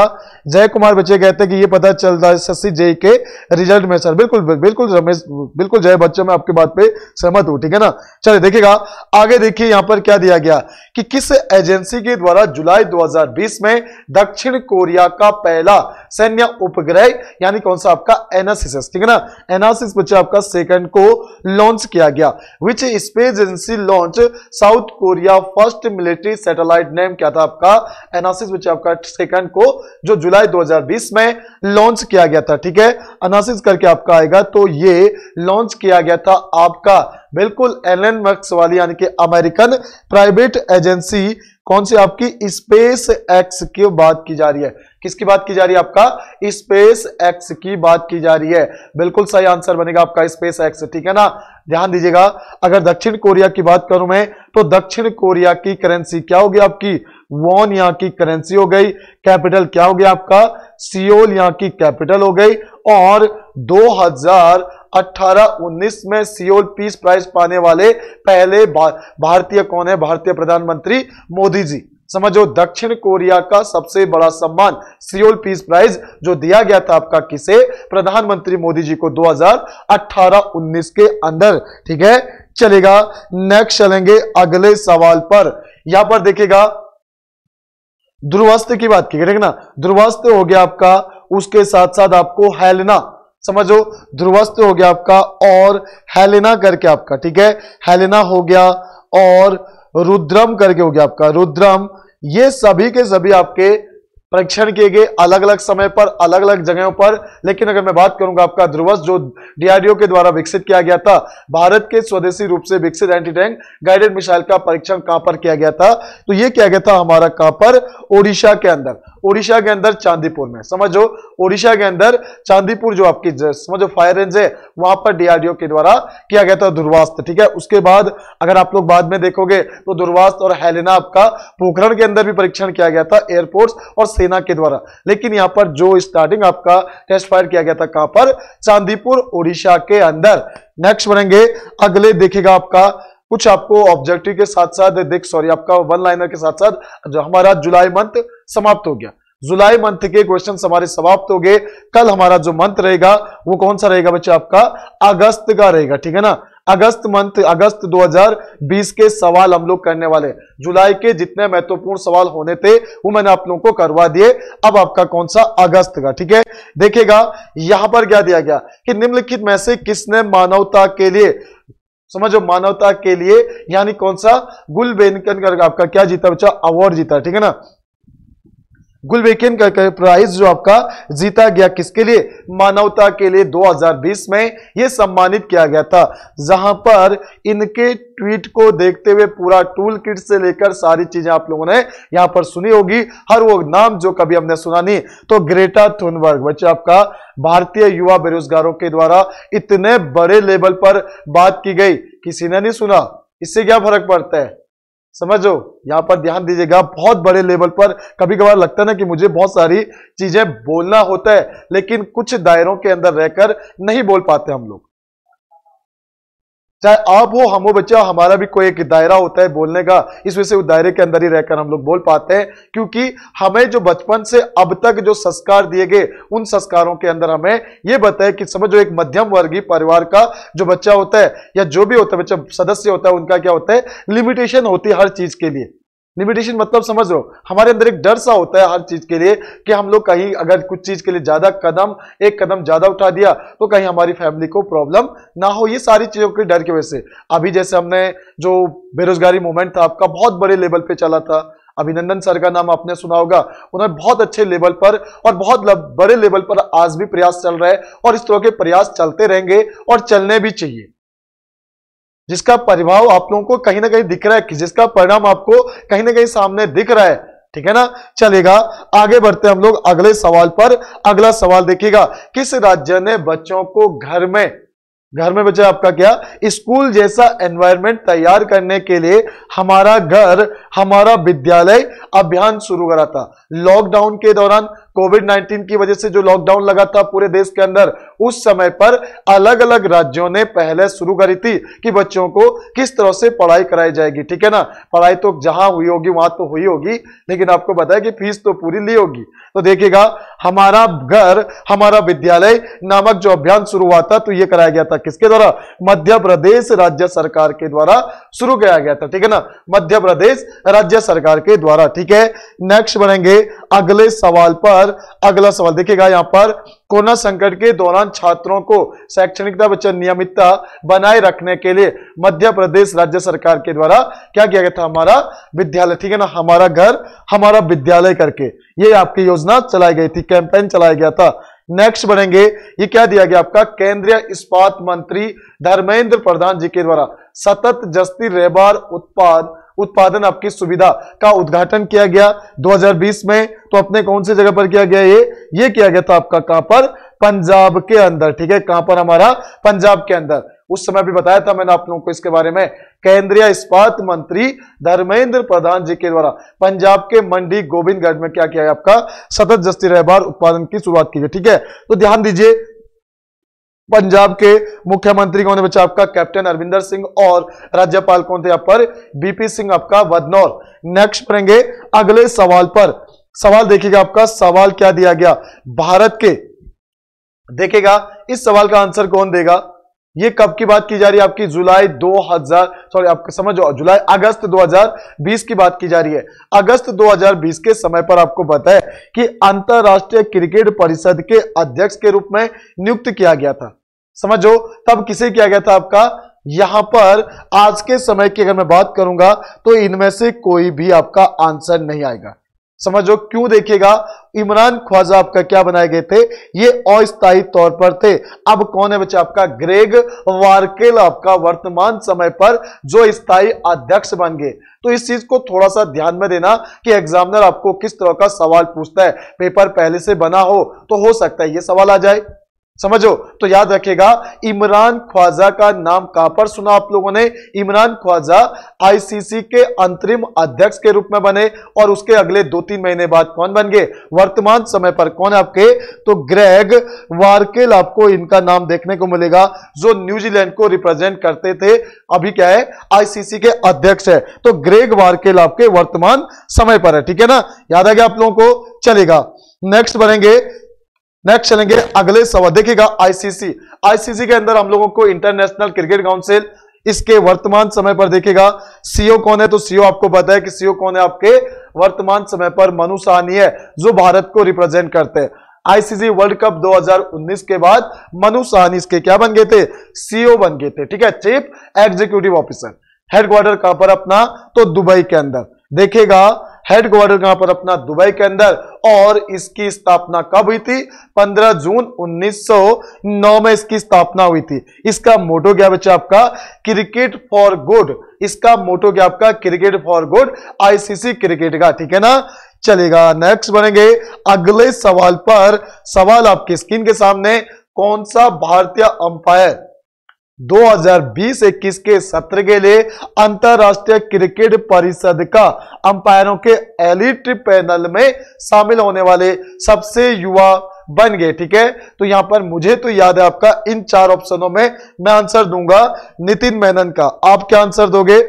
जय कुमार बच्चे कहते हैं कि ये पता चल रहा है शशि जय के रिजल्ट में सर बिल्कुल बिल्कुल रमेश बिल्कुल जय बच्चे मैं आपकी बात पे सहमत हूँ ठीक है ना चलिए देखेगा आगे देखिए यहाँ पर क्या दिया गया कि किस एजेंसी के द्वारा जुलाई 2020 में दक्षिण कोरिया का पहला सैन्य उपग्रह यानी कौन सा आपका एनासिस ठीक है ना एनासिस बच्चे आपका सेकंड को लॉन्च किया गया which space agency launch South Korea first military satellite name क्या था आपका एनासिस विच आपका सेकंड को जो जुलाई 2020 में लॉन्च किया गया था ठीक है एनासिस करके आपका आएगा तो ये लॉन्च किया गया था आपका बिल्कुल एलन मक्स वाली यानी कि अमेरिकन प्राइवेट एजेंसी कौन सी आपकी स्पेस एक्स की बात की जा रही है किसकी बात की जा रही है आपका स्पेस एक्स की बात की जा रही है बिल्कुल सही आंसर बनेगा आपका स्पेस एक्स ठीक है ना ध्यान दीजिएगा अगर दक्षिण कोरिया की बात करूं मैं तो दक्षिण कोरिया की करेंसी क्या होगी आपकी वॉन यहां की करेंसी हो गई कैपिटल क्या हो गया आपका सियोल यहां की कैपिटल हो गई और 2018-19 में सियोल पीस प्राइज पाने वाले पहले भारतीय कौन है भारतीय प्रधानमंत्री मोदी जी समझो दक्षिण कोरिया का सबसे बड़ा सम्मान सियोल पीस प्राइज जो दिया गया था आपका किसे प्रधानमंत्री मोदी जी को 2018-19 के अंदर ठीक है चलेगा नेक्स्ट चलेंगे अगले सवाल पर यहां पर देखिएगा ध्रुवस्त्र की बात की ठीक है ना ध्रुवस्त हो गया आपका उसके साथ साथ आपको हेलना समझो ध्रुवस्त हो गया आपका और हेलेना करके आपका ठीक है हेलेना हो गया और रुद्रम करके हो गया आपका रुद्रम ये सभी के सभी आपके परीक्षण किए गए अलग अलग समय पर अलग अलग जगहों पर लेकिन अगर मैं बात करूंगा आपका ध्रुवस जो डीआरडीओ के द्वारा विकसित किया गया था भारत के स्वदेशी रूप से विकसित एंटी टैंक गाइडेड मिसाइल का परीक्षण कहां पर किया गया था तो यह किया गया था हमारा कहां पर ओडिशा के अंदर ओडिशा के अंदर चांदीपुर में समझो ओडिशा के अंदर चांदीपुर जो आपकी समझो फायर रेंज है वहां पर डीआरडीओ के द्वारा किया गया था दुर्वास्त ठीक है उसके बाद अगर आप लोग बाद में देखोगे तो दुर्वास्त और हेलेना आपका पोखरण के अंदर भी परीक्षण किया गया था एयरफोर्स और सेना के द्वारा लेकिन यहां पर जो स्टार्टिंग आपका टेस्ट फायर किया गया था कहां पर चांदीपुर ओडिशा के अंदर नेक्स्ट बनेंगे अगले देखेगा आपका कुछ आपको ऑब्जेक्टिव के साथ साथ देख सॉरी आपका वन लाइनर के साथ साथ जो हमारा जुलाई मंथ समाप्त हो गया जुलाई मंथ के क्वेश्चन हमारे समाप्त हो गए कल हमारा जो मंथ रहेगा वो कौन सा रहेगा बच्चे आपका अगस्त का रहेगा ठीक है ना अगस्त मंथ अगस्त 2020 के सवाल हम लोग करने वाले जुलाई के जितने महत्वपूर्ण सवाल होने थे वो मैंने आप लोगों को करवा दिए अब आपका कौन सा अगस्त का ठीक है देखेगा यहां पर क्या दिया गया कि निम्नलिखित में से किसने मानवता के लिए समझो मानवता के लिए यानी कौन सा गुल बेनकन आपका क्या जीता बच्चा अवार्ड जीता ठीक है ना गुलबेकिन का प्राइज जो आपका जीता गया किसके लिए मानवता के लिए 2020 में यह सम्मानित किया गया था जहां पर इनके ट्वीट को देखते हुए पूरा टूल किट से लेकर सारी चीजें आप लोगों ने यहां पर सुनी होगी हर वो नाम जो कभी हमने सुना नहीं तो ग्रेटा थुनबर्ग बच्चे आपका भारतीय युवा बेरोजगारों के द्वारा इतने बड़े लेवल पर बात की गई किसी ने नहीं सुना इससे क्या फर्क पड़ता है समझो यहां पर ध्यान दीजिएगा बहुत बड़े लेवल पर कभी कभार लगता है ना कि मुझे बहुत सारी चीजें बोलना होता है लेकिन कुछ दायरों के अंदर रहकर नहीं बोल पाते हम लोग चाहे आप हो हम हो बच्चा हमारा भी कोई एक दायरा होता है बोलने का इस वजह से उस दायरे के अंदर ही रहकर हम लोग बोल पाते हैं क्योंकि हमें जो बचपन से अब तक जो संस्कार दिए गए उन संस्कारों के अंदर हमें यह बताया कि समझो एक मध्यम वर्गीय परिवार का जो बच्चा होता है या जो भी होता है बच्चा सदस्य होता है उनका क्या होता है लिमिटेशन होती है हर चीज के लिए लिमिटेशन मतलब समझ लो हमारे अंदर एक डर सा होता है हर चीज के लिए कि हम लोग कहीं अगर कुछ चीज के लिए ज्यादा कदम एक कदम ज्यादा उठा दिया तो कहीं हमारी फैमिली को प्रॉब्लम ना हो ये सारी चीजों के डर की वजह से अभी जैसे हमने जो बेरोजगारी मूवमेंट था आपका बहुत बड़े लेवल पे चला था अभिनंदन सर का नाम आपने सुना होगा उन्हें बहुत अच्छे लेवल पर और बहुत बड़े लेवल पर आज भी प्रयास चल रहा है और इस तरह के प्रयास चलते रहेंगे और चलने भी चाहिए जिसका प्रभाव आप लोगों को कहीं ना कहीं दिख रहा है जिसका परिणाम आपको कहीं ना कहीं सामने दिख रहा है ठीक है ना चलेगा आगे बढ़ते हम लोग अगले सवाल पर अगला सवाल देखिएगा किस राज्य ने बच्चों को घर में घर में बच्चा आपका क्या स्कूल जैसा एनवायरमेंट तैयार करने के लिए हमारा घर हमारा विद्यालय अभियान शुरू करा था लॉकडाउन के दौरान कोविड 19 की वजह से जो लॉकडाउन लगा था पूरे देश के अंदर उस समय पर अलग अलग राज्यों ने पहले शुरू करी थी कि बच्चों को किस तरह से पढ़ाई कराई जाएगी ठीक है ना पढ़ाई तो जहां हुई होगी वहां तो हुई होगी लेकिन आपको बताया कि फीस तो पूरी ली होगी तो देखिएगा हमारा घर हमारा विद्यालय नामक जो अभियान शुरू हुआ था तो ये कराया गया था किसके द्वारा मध्य प्रदेश राज्य सरकार के द्वारा शुरू किया गया था ठीक है ना मध्य प्रदेश राज्य सरकार के द्वारा ठीक है नेक्स्ट बनेंगे अगले सवाल पर पर अगला सवाल देखिएगा यहाँ पर कोरोना संकट के दौरान छात्रों को शैक्षणिकता व नियमितता बनाए रखने के लिए मध्य प्रदेश राज्य सरकार के द्वारा क्या किया गया था हमारा विद्यालय ठीक है ना हमारा घर हमारा विद्यालय करके ये आपकी योजना चलाई गई थी कैंपेन चलाया गया था नेक्स्ट बनेंगे ये क्या दिया गया आपका केंद्रीय इस्पात मंत्री धर्मेंद्र प्रधान जी के द्वारा सतत जस्ती रेबार उत्पाद उत्पादन आपकी सुविधा का उद्घाटन किया गया 2020 में तो अपने कौन से जगह पर किया गया ये ये किया गया था आपका कहां पर पंजाब के अंदर ठीक है कहां पर हमारा पंजाब के अंदर उस समय भी बताया था मैंने आप लोगों को इसके बारे में केंद्रीय इस्पात मंत्री धर्मेंद्र प्रधान जी के द्वारा पंजाब के मंडी गोविंदगढ़ में क्या किया है आपका सतत जस्ती रहबार उत्पादन की शुरुआत की गई ठीक है तो ध्यान दीजिए पंजाब के मुख्यमंत्री कौन थे बच्चा आपका कैप्टन अरविंदर सिंह और राज्यपाल कौन थे आप पर बीपी सिंह आपका वदनौर नेक्स्ट पढ़ेंगे अगले सवाल पर सवाल देखिएगा आपका सवाल क्या दिया गया भारत के देखेगा इस सवाल का आंसर कौन देगा ये कब की बात की जा रही है आपकी जुलाई 2000 सॉरी आप समझो जुलाई अगस्त 2020 की बात की जा रही है अगस्त 2020 के समय पर आपको बताए कि अंतरराष्ट्रीय क्रिकेट परिषद के अध्यक्ष के रूप में नियुक्त किया गया था समझो तब किसे किया गया था आपका यहां पर आज के समय की अगर मैं बात करूंगा तो इनमें से कोई भी आपका आंसर नहीं आएगा समझो क्यों देखिएगा इमरान ख्वाजा आपका क्या बनाए गए थे ये अस्थायी तौर पर थे अब कौन है बच्चा आपका ग्रेग वार्केल आपका वर्तमान समय पर जो स्थायी अध्यक्ष बन गए तो इस चीज को थोड़ा सा ध्यान में देना कि एग्जामिनर आपको किस तरह का सवाल पूछता है पेपर पहले से बना हो तो हो सकता है ये सवाल आ जाए समझो तो याद रखेगा इमरान ख्वाजा का नाम कहां पर सुना आप लोगों ने इमरान ख्वाजा आईसीसी के अंतरिम अध्यक्ष के रूप में बने और उसके अगले दो तीन महीने बाद कौन बन गए वर्तमान समय पर कौन आपके तो ग्रेग वार्केल आपको इनका नाम देखने को मिलेगा जो न्यूजीलैंड को रिप्रेजेंट करते थे अभी क्या है आईसीसी के अध्यक्ष है तो ग्रेग वार्केल आपके वर्तमान समय पर है ठीक है ना याद आ गया आप लोगों को चलेगा नेक्स्ट बनेंगे नेक्स्ट चलेंगे अगले सवाल देखिएगा आईसीसी आईसीसी के अंदर हम लोगों को इंटरनेशनल क्रिकेट काउंसिल इसके वर्तमान समय पर देखिएगा सीओ e कौन है तो सीओ e आपको बताया कि सीओ e कौन है आपके वर्तमान समय पर मनु सहनी है जो भारत को रिप्रेजेंट करते हैं आईसीसी वर्ल्ड कप 2019 के बाद मनु सहनी इसके क्या बन गए थे सीओ बन गए थे ठीक है चीफ एग्जीक्यूटिव ऑफिसर हेडक्वार्टर कहां पर अपना तो दुबई के अंदर देखेगा हेडक्वार्टर कहां पर अपना दुबई के अंदर और इसकी स्थापना कब हुई थी 15 जून 1909 में इसकी स्थापना हुई थी इसका मोटो क्या बच्चा आपका क्रिकेट फॉर गुड इसका मोटो क्या आपका cricket for good ICC cricket का ठीक है ना चलेगा नेक्स्ट बनेंगे अगले सवाल पर सवाल आपकी स्क्रीन के सामने कौन सा भारतीय अंपायर 2020-21 के सत्र के लिए अंतर्राष्ट्रीय क्रिकेट परिषद का अंपायरों के एलिट पैनल में शामिल होने वाले सबसे युवा बन गए ठीक है तो यहां पर मुझे तो याद है आपका इन चार ऑप्शनों में मैं आंसर दूंगा नितिन मेनन का आप क्या आंसर दोगे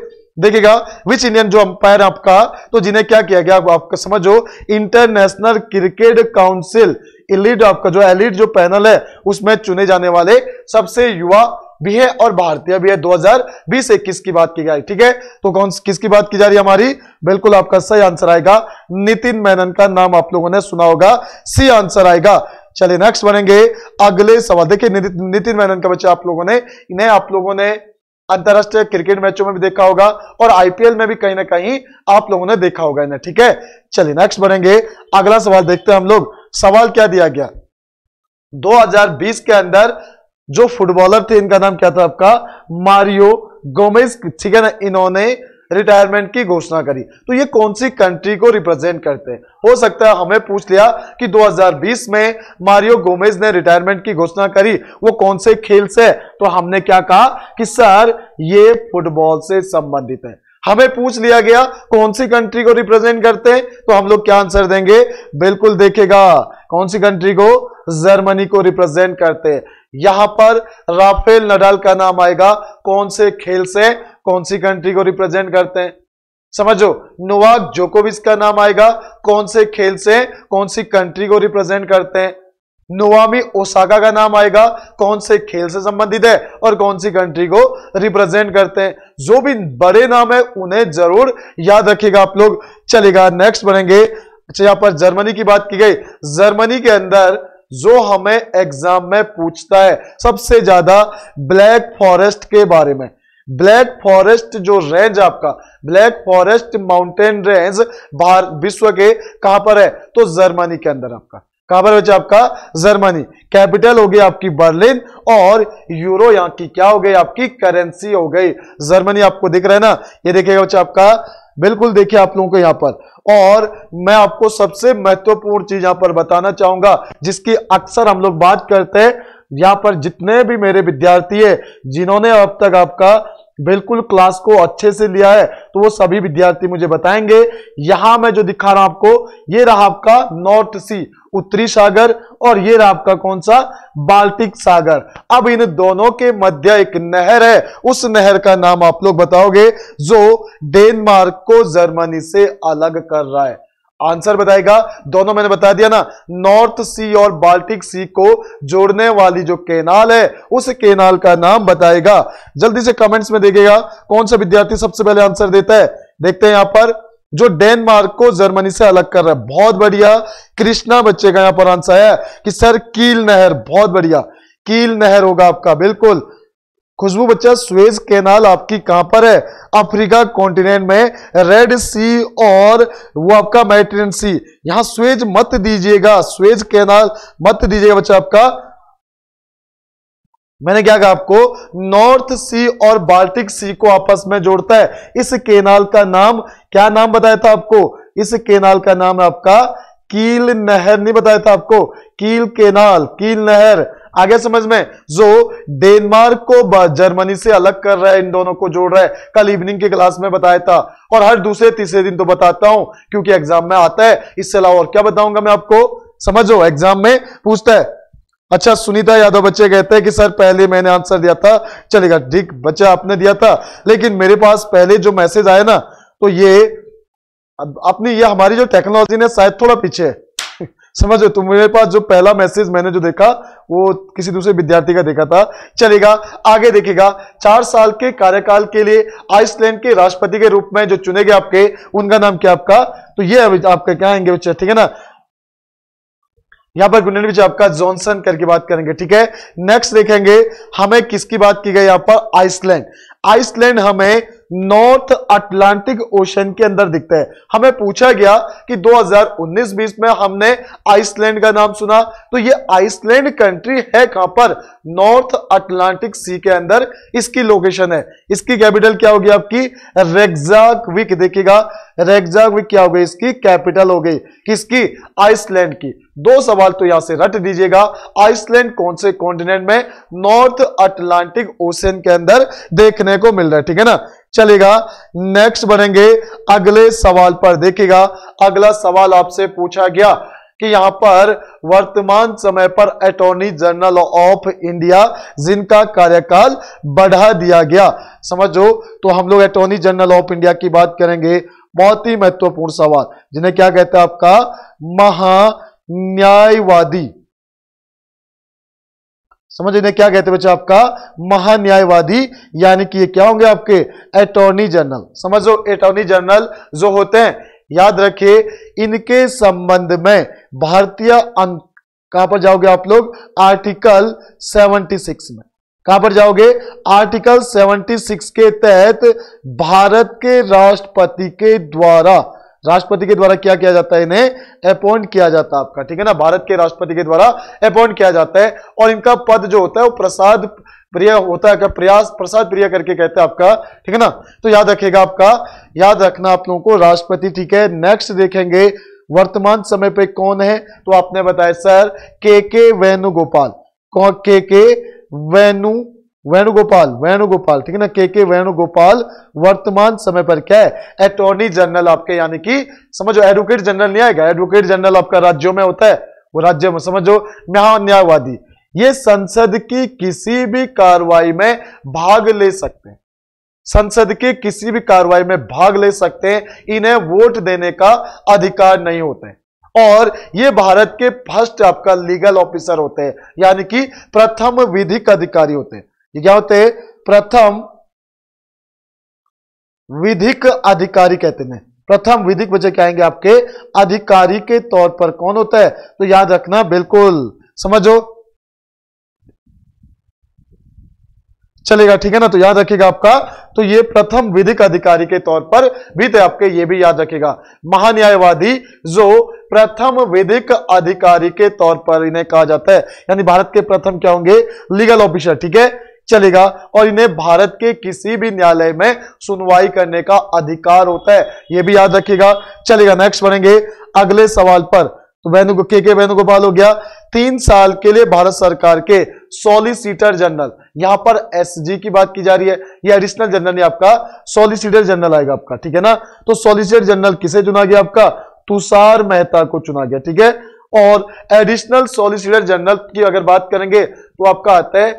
देखिएगा विच इंडियन जो अंपायर आपका तो जिन्हें क्या किया गया आपका समझो इंटरनेशनल क्रिकेट काउंसिल एलिड आपका जो एलिड जो पैनल है उसमें चुने जाने वाले सबसे युवा भी है और भारतीय भी है बीस इक्कीस की बात की गई ठीक है तो कौन किसकी बात की जा रही है हमारी बिल्कुल आपका सही आंसर आएगा नितिन मैनन का नाम आप लोगों ने सुना होगा सी आंसर आएगा चलिए नेक्स्ट बनेंगे अगले सवाल देखिए नितिन मैनन का बच्चा आप लोगों ने इन्हें आप लोगों ने अंतरराष्ट्रीय क्रिकेट मैचों में भी देखा होगा और आईपीएल में भी कहीं ना कहीं आप लोगों ने देखा होगा इन्हें ठीक है चलिए नेक्स्ट बनेंगे अगला सवाल देखते हैं हम लोग सवाल क्या दिया गया 2020 के अंदर जो फुटबॉलर थे इनका नाम क्या था आपका मारियो गोमेज ठीक है ना इन्होंने रिटायरमेंट की घोषणा करी तो ये कौन सी कंट्री को रिप्रेजेंट करते हैं हो सकता है हमें पूछ लिया कि 2020 में मारियो गोमेज ने रिटायरमेंट की घोषणा करी वो कौन से खेल से तो हमने क्या कहा कि सर ये फुटबॉल से संबंधित है हमें पूछ लिया गया कौन सी कंट्री को रिप्रेजेंट करते हैं तो हम लोग क्या आंसर देंगे बिल्कुल देखेगा कौन सी कंट्री को जर्मनी को रिप्रेजेंट करते हैं यहां पर राफेल नडाल का नाम आएगा कौन से खेल से कौन सी कंट्री को रिप्रेजेंट करते हैं समझो नोवाक जोकोविच का नाम आएगा कौन से खेल से कौन सी कंट्री को रिप्रेजेंट करते हैं नोवामी ओसाका का नाम आएगा कौन से खेल से संबंधित है और कौन सी कंट्री को रिप्रेजेंट करते हैं जो भी बड़े नाम है उन्हें जरूर याद रखिएगा आप लोग चलेगा नेक्स्ट बनेंगे अच्छा यहां पर जर्मनी की बात की गई जर्मनी के अंदर जो हमें एग्जाम में पूछता है सबसे ज्यादा ब्लैक फॉरेस्ट के बारे में ब्लैक फॉरेस्ट जो रेंज आपका ब्लैक फॉरेस्ट माउंटेन रेंज बाहर विश्व के कहां पर है तो जर्मनी के अंदर आपका कहां पर बचा आपका जर्मनी कैपिटल हो गई आपकी बर्लिन और यूरो यहां की क्या हो गई आपकी करेंसी हो गई जर्मनी आपको दिख रहा है ना ये देखिएगा बच्चा आपका बिल्कुल देखिए आप लोगों को यहां पर और मैं आपको सबसे महत्वपूर्ण चीज यहां पर बताना चाहूंगा जिसकी अक्सर हम लोग बात करते हैं यहां पर जितने भी मेरे विद्यार्थी है जिन्होंने अब तक आपका बिल्कुल क्लास को अच्छे से लिया है तो वो सभी विद्यार्थी मुझे बताएंगे यहां मैं जो दिखा रहा हूं आपको ये रहा आपका नॉर्थ सी उत्तरी सागर और ये रहा आपका कौन सा बाल्टिक सागर अब इन दोनों के मध्य एक नहर है उस नहर का नाम आप लोग बताओगे जो डेनमार्क को जर्मनी से अलग कर रहा है आंसर बताएगा दोनों मैंने बता दिया ना नॉर्थ सी और बाल्टिक सी को जोड़ने वाली जो केनाल है उस केनाल का नाम बताएगा जल्दी से कमेंट्स में देखेगा कौन सा विद्यार्थी सबसे पहले आंसर देता है देखते हैं यहां पर जो डेनमार्क को जर्मनी से अलग कर रहा है बहुत बढ़िया कृष्णा बच्चे का यहां पर आंसर है कि सर कील नहर बहुत बढ़िया कील नहर होगा आपका बिल्कुल खुशबू बच्चा स्वेज कैनाल आपकी कहां पर है अफ्रीका कॉन्टिनेंट में रेड सी और वो आपका मेडिटेरियन सी यहां स्वेज मत दीजिएगा स्वेज कैनाल मत दीजिएगा बच्चा आपका मैंने क्या कहा आपको नॉर्थ सी और बाल्टिक सी को आपस में जोड़ता है इस केनाल का नाम क्या नाम बताया था आपको इस केनाल का नाम आपका कील नहर नहीं बताया था आपको कील केनाल कील नहर आगे समझ में जो डेनमार्क को जर्मनी से अलग कर रहा है इन दोनों को जोड़ रहा है कल इवनिंग के क्लास में बताया था और हर दूसरे तीसरे दिन तो बताता हूं क्योंकि एग्जाम में आता है इससे अलावा और क्या बताऊंगा मैं आपको समझो एग्जाम में पूछता है अच्छा सुनीता यादव बच्चे कहते हैं कि सर पहले मैंने आंसर दिया था चलेगा ठीक बच्चा आपने दिया था लेकिन मेरे पास पहले जो मैसेज आया ना तो ये अपनी ये हमारी जो टेक्नोलॉजी ने शायद थोड़ा पीछे है समझ रहे तो मेरे पास जो पहला मैसेज मैंने जो देखा वो किसी दूसरे विद्यार्थी का देखा था चलेगा आगे देखेगा चार साल के कार्यकाल के लिए आइसलैंड के राष्ट्रपति के रूप में जो चुने गए आपके उनका नाम क्या आपका तो ये आपका क्या आएंगे बच्चे ठीक है ना यहां पर गुंडन आपका जॉनसन करके बात करेंगे ठीक है नेक्स्ट देखेंगे हमें किसकी बात की गई यहां पर आइसलैंड आइसलैंड हमें नॉर्थ अटलांटिक ओशन के अंदर दिखता है हमें पूछा गया कि 2019-20 में हमने आइसलैंड का नाम सुना तो ये आइसलैंड कंट्री है कहां पर नॉर्थ अटलांटिक सी के अंदर इसकी लोकेशन है इसकी कैपिटल क्या होगी आपकी विक देखिएगा विक क्या हो गई इसकी कैपिटल हो गई किसकी आइसलैंड की दो सवाल तो यहां से रट दीजिएगा आइसलैंड कौन से कॉन्टिनेंट में नॉर्थ अटलांटिक ओशन के अंदर देखने को मिल रहा है ठीक है ना चलेगा नेक्स्ट बढ़ेंगे अगले सवाल पर देखिएगा अगला सवाल आपसे पूछा गया कि यहां पर वर्तमान समय पर अटॉर्नी जनरल ऑफ इंडिया जिनका कार्यकाल बढ़ा दिया गया समझो तो हम लोग अटॉर्नी जनरल ऑफ इंडिया की बात करेंगे बहुत ही महत्वपूर्ण सवाल जिन्हें क्या कहता है आपका महा न्यायवादी समझ इन्हें क्या कहते बच्चे आपका महान्यायवादी यानी कि ये क्या होंगे आपके अटोर्नी जनरल समझो अटॉर्नी जनरल जो होते हैं याद रखिए इनके संबंध में भारतीय अंक कहां पर जाओगे आप लोग आर्टिकल 76 में कहां पर जाओगे आर्टिकल 76 के तहत भारत के राष्ट्रपति के द्वारा राष्ट्रपति के द्वारा क्या किया जाता है इन्हें अपॉइंट किया जाता है आपका ठीक है ना भारत के राष्ट्रपति के द्वारा अपॉइंट किया जाता है और इनका पद जो होता है वो प्रसाद प्रिय होता है प्रयास प्रसाद प्रिय करके कहते हैं आपका ठीक है ना तो याद रखेगा आपका याद रखना आप लोगों को राष्ट्रपति ठीक है नेक्स्ट देखेंगे वर्तमान समय पे कौन है तो आपने बताया सर के के वेणुगोपाल कौन के के वेणु वेणुगोपाल वेणुगोपाल ठीक है ना के के वेणुगोपाल वर्तमान समय पर क्या है अटोर्नी जनरल आपके यानी कि समझो एडवोकेट जनरल नहीं आएगा एडवोकेट जनरल आपका राज्यों में होता है वो राज्य में समझो न्यायवादी ये संसद की किसी भी कार्रवाई में भाग ले सकते हैं संसद के किसी भी कार्रवाई में भाग ले सकते हैं इन्हें वोट देने का अधिकार नहीं होता है और ये भारत के फर्स्ट आपका लीगल ऑफिसर होते हैं यानी कि प्रथम विधिक अधिकारी होते हैं क्या होते प्रथम विधिक अधिकारी कहते हैं प्रथम विधिक वजह क्या आएंगे आपके अधिकारी के तौर पर कौन होता है तो याद रखना बिल्कुल समझो चलेगा ठीक है ना तो याद रखिएगा आपका तो ये प्रथम विधिक अधिकारी के तौर पर भी थे आपके ये भी याद रखिएगा महान्यायवादी जो प्रथम विधिक अधिकारी के तौर पर इन्हें कहा जाता है यानी भारत के प्रथम क्या होंगे लीगल ऑफिसर ठीक है चलेगा और इन्हें भारत के किसी भी न्यायालय में सुनवाई करने का अधिकार होता है यह भी याद रखिएगा चलेगा नेक्स्ट बढ़ेंगे अगले सवाल पर तो वेणुगो के के वेणुगोपाल हो गया तीन साल के लिए भारत सरकार के सॉलिसिटर जनरल यहां पर एसजी की बात की जा रही है ये एडिशनल जनरल आपका सॉलिसिटर जनरल आएगा आपका ठीक है ना तो सॉलिसिटर जनरल किसे चुना गया आपका तुषार मेहता को चुना गया ठीक है और एडिशनल सॉलिसिटर जनरल की अगर बात करेंगे तो आपका आता है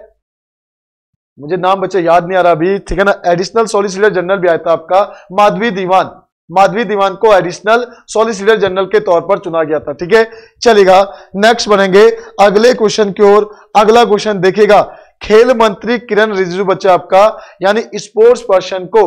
मुझे नाम बच्चे याद नहीं आ रहा अभी ठीक है ना एडिशनल सॉलिसिटर जनरल भी आया था आपका माधवी दीवान माधवी दीवान को एडिशनल सॉलिसिटर जनरल के तौर पर चुना गया था ठीक है चलेगा नेक्स्ट बनेंगे अगले क्वेश्चन की ओर अगला क्वेश्चन देखेगा खेल मंत्री किरण रिजिजू बच्चा आपका यानी स्पोर्ट्स पर्सन को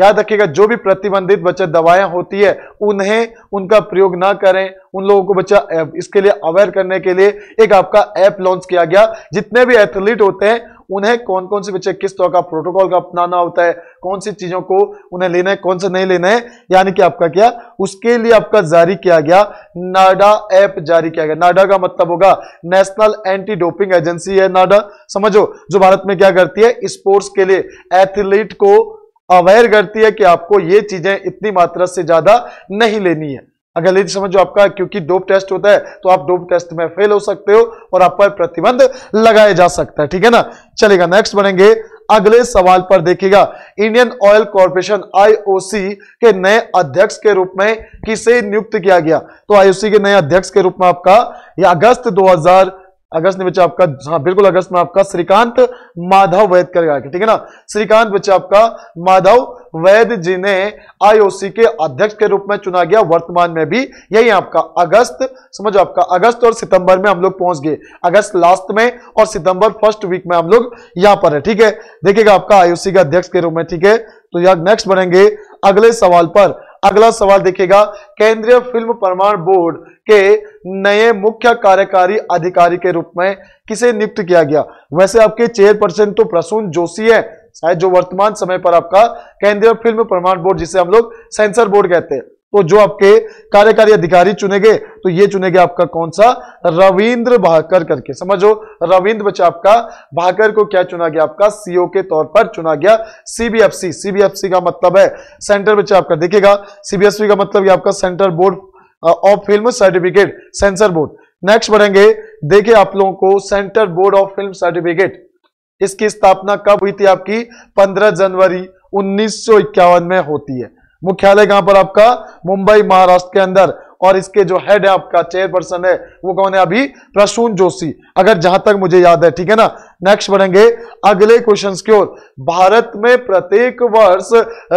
याद रखिएगा जो भी प्रतिबंधित बच्चा दवाएं होती है उन्हें उनका प्रयोग ना करें उन लोगों को बच्चा इसके लिए अवेयर करने के लिए एक आपका ऐप लॉन्च किया गया जितने भी एथलीट होते हैं उन्हें कौन कौन से बच्चे किस तरह का प्रोटोकॉल का अपनाना होता है कौन सी चीजों को उन्हें लेना है कौन से नहीं लेना है यानी कि आपका क्या उसके लिए आपका जारी किया गया नाडा ऐप जारी किया गया नाडा का मतलब होगा नेशनल एंटी डोपिंग एजेंसी है नाडा समझो जो भारत में क्या करती है स्पोर्ट्स के लिए एथलीट को अवेयर करती है कि आपको ये चीजें इतनी मात्रा से ज्यादा नहीं लेनी है अगर लेडी समझो आपका क्योंकि डोप टेस्ट होता है तो आप डोप टेस्ट में फेल हो सकते हो और आप पर प्रतिबंध लगाया जा सकता है ठीक है ना चलेगा नेक्स्ट बनेंगे अगले सवाल पर देखिएगा इंडियन ऑयल कॉरपोरेशन आईओसी के नए अध्यक्ष के रूप में किसे नियुक्त किया गया तो आईओसी के नए अध्यक्ष के रूप में आपका अगस्त दो अगस्त में बच्चा आपका हाँ बिल्कुल अगस्त में आपका श्रीकांत माधव वैद कर गायक ठीक है ना श्रीकांत बच्चा आपका माधव वैद जी ने आईओसी के अध्यक्ष के रूप में चुना गया वर्तमान में भी यही आपका अगस्त समझो आपका अगस्त और सितंबर में हम लोग पहुंच गए अगस्त लास्ट में और सितंबर फर्स्ट वीक में हम लोग यहां पर है ठीक है देखिएगा आपका आईओसी के अध्यक्ष के रूप में ठीक है तो यह नेक्स्ट बनेंगे अगले सवाल पर अगला सवाल देखिएगा केंद्रीय फिल्म प्रमाण बोर्ड के नए मुख्य कार्यकारी अधिकारी के रूप में किसे नियुक्त किया गया वैसे आपके चेयरपर्सन तो प्रसून जोशी है शायद जो वर्तमान समय पर आपका केंद्रीय फिल्म प्रमाण बोर्ड जिसे हम लोग सेंसर बोर्ड कहते हैं तो जो आपके कार्यकारी अधिकारी चुने गए तो ये चुने गए आपका कौन सा रविंद्र भाकर करके समझो रविंद्र बच्चा आपका भाकर को क्या चुना गया आपका सीओ e के तौर पर चुना गया सीबीएफसी सीबीएफसी का मतलब है सेंटर बच्चा आपका देखिएगा सीबीएसई का मतलब आपका centre board of film certificate censor board next बढ़ेंगे देखिए आप लोगों को centre board of film certificate इसकी स्थापना कब हुई थी आपकी 15 जनवरी 1951 में होती है मुख्यालय कहां पर आपका मुंबई महाराष्ट्र के अंदर और इसके जो हेड है आपका चेयरपर्सन है वो कौन है अभी प्रसून जोशी अगर जहां तक मुझे याद है ठीक है ना नेक्स्ट बढ़ेंगे अगले क्वेश्चन की ओर भारत में प्रत्येक वर्ष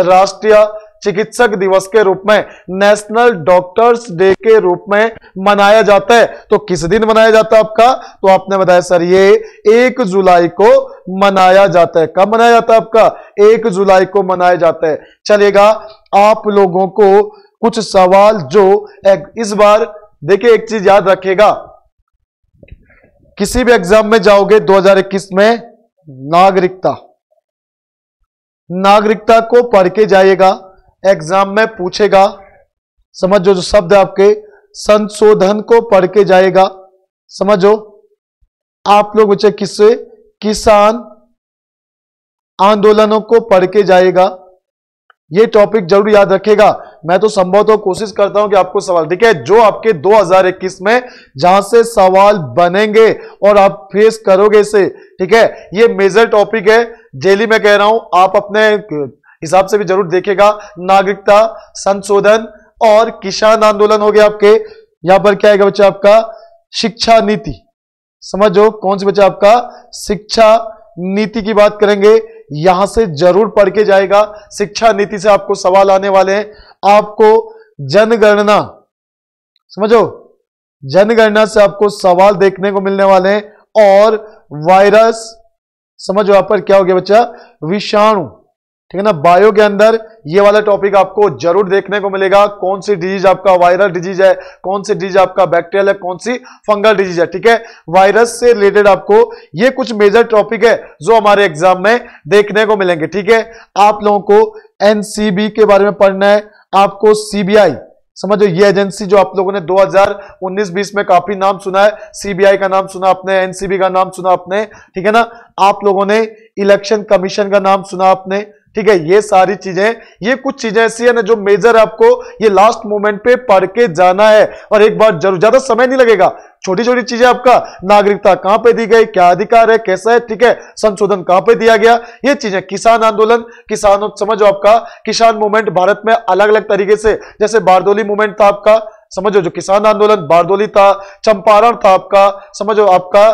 राष्ट्रीय चिकित्सक दिवस के रूप में नेशनल डॉक्टर्स डे के रूप में मनाया जाता है तो किस दिन मनाया जाता है आपका तो आपने बताया सर ये एक जुलाई को मनाया जाता है कब मनाया जाता है आपका एक जुलाई को मनाया जाता है चलेगा आप लोगों को कुछ सवाल जो इस बार देखिए एक चीज याद रखेगा किसी भी एग्जाम में जाओगे 2021 में नागरिकता नागरिकता को पढ़ के जाइएगा एग्जाम में पूछेगा समझो जो शब्द आपके संशोधन को पढ़ के जाएगा समझो आप लोग बच्चे किससे किसान आंदोलनों को पढ़ के जाएगा ये टॉपिक जरूर याद रखेगा मैं तो संभवतः तो कोशिश करता हूं कि आपको सवाल ठीक है जो आपके 2021 में जहां से सवाल बनेंगे और आप फेस करोगे इसे ठीक है ये मेजर टॉपिक है डेली मैं कह रहा हूं आप अपने हिसाब से भी जरूर देखेगा नागरिकता संशोधन और किसान आंदोलन हो गया आपके यहां पर क्या आएगा बच्चा आपका शिक्षा नीति समझो कौन से बच्चा आपका शिक्षा नीति की बात करेंगे यहां से जरूर पढ़ के जाएगा शिक्षा नीति से आपको सवाल आने वाले हैं आपको जनगणना समझो जनगणना से आपको सवाल देखने को मिलने वाले हैं और वायरस समझो यहां पर क्या हो गया बच्चा विषाणु ठीक है ना बायो के अंदर ये वाला टॉपिक आपको जरूर देखने को मिलेगा कौन सी डिजीज आपका वायरल डिजीज है कौन सी डिजीज आपका बैक्टीरियल है कौन सी फंगल डिजीज है ठीक है वायरस से रिलेटेड आपको ये कुछ मेजर टॉपिक है जो हमारे एग्जाम में देखने को मिलेंगे ठीक है आप लोगों को एनसीबी के बारे में पढ़ना है आपको सीबीआई समझो ये एजेंसी जो आप लोगों ने 2019-20 में काफी नाम सुना है सीबीआई का नाम सुना आपने एनसीबी का नाम सुना आपने ठीक है ना आप लोगों ने इलेक्शन कमीशन का नाम सुना आपने ठीक है ये सारी चीजें ये कुछ चीजें ऐसी है ना जो मेजर आपको ये लास्ट मोमेंट पे पढ़ के जाना है और एक बार जरूर ज्यादा समय नहीं लगेगा छोटी छोटी चीजें आपका नागरिकता कहां पे दी गई क्या अधिकार है कैसा है ठीक है संशोधन कहां पे दिया गया ये चीजें किसान आंदोलन किसान समझो आपका किसान मूवमेंट भारत में अलग अलग तरीके से जैसे बारदोली मूवमेंट था आपका समझो जो किसान आंदोलन बारदोली था चंपारण था आपका समझो आपका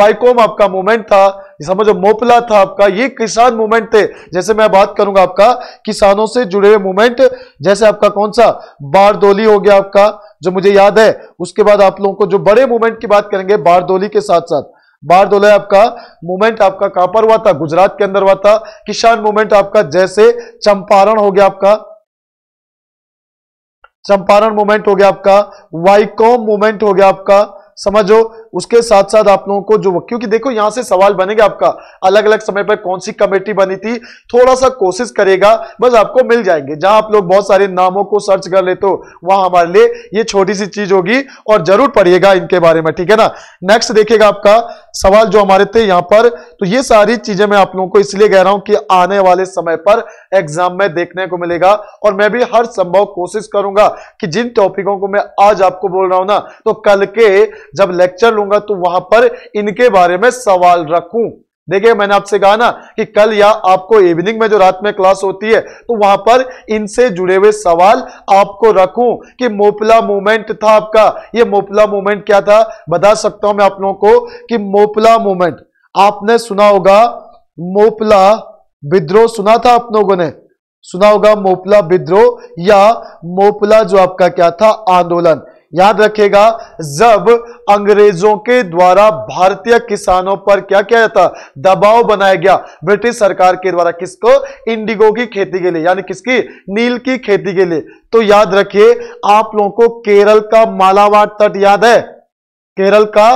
वाइकोम आपका मूवमेंट था समझो मोपला था आपका ये किसान मूवमेंट थे जैसे मैं बात करूंगा आपका किसानों से जुड़े हुए मूवमेंट जैसे आपका कौन सा बारदोली हो गया आपका जो मुझे याद है उसके बाद आप लोगों को जो बड़े मूवमेंट की बात करेंगे बारदोली के साथ साथ बारदोला आपका मूवमेंट आपका कहां पर हुआ था गुजरात के अंदर हुआ था किसान मूवमेंट आपका जैसे चंपारण हो गया आपका चंपारण मूवमेंट हो गया आपका वाइकॉम मूवमेंट हो गया आपका समझो उसके साथ साथ आप लोगों को जो क्योंकि देखो यहां से सवाल बनेगा आपका अलग अलग समय पर कौन सी कमेटी बनी थी थोड़ा सा कोशिश करेगा बस आपको मिल जाएंगे जहां आप लोग बहुत सारे नामों को सर्च कर लेते हो वहां हमारे लिए ये छोटी सी चीज होगी और जरूर पढ़िएगा इनके बारे में ठीक है ना नेक्स्ट देखिएगा आपका सवाल जो हमारे थे यहां पर तो ये सारी चीजें मैं आप लोगों को इसलिए कह रहा हूं कि आने वाले समय पर एग्जाम में देखने को मिलेगा और मैं भी हर संभव कोशिश करूंगा कि जिन टॉपिकों को मैं आज आपको बोल रहा हूं ना तो कल के जब लेक्चर करूंगा तो वहां पर इनके बारे में सवाल रखूं देखिए मैंने आपसे कहा ना कि कल या आपको इवनिंग में जो रात में क्लास होती है तो वहां पर इनसे जुड़े हुए सवाल आपको रखूं कि मोपला मूवमेंट था आपका ये मोपला मूवमेंट क्या था बता सकता हूं मैं आप लोगों को कि मोपला मूवमेंट आपने सुना होगा मोपला विद्रोह सुना था आप लोगों ने सुना होगा मोपला विद्रोह या मोपला जो आपका क्या था आंदोलन याद रखेगा जब अंग्रेजों के द्वारा भारतीय किसानों पर क्या किया जाता दबाव बनाया गया ब्रिटिश सरकार के द्वारा किसको इंडिगो की खेती के लिए यानी किसकी नील की खेती के लिए तो याद रखिए आप लोगों को केरल का मालावार तट याद है केरल का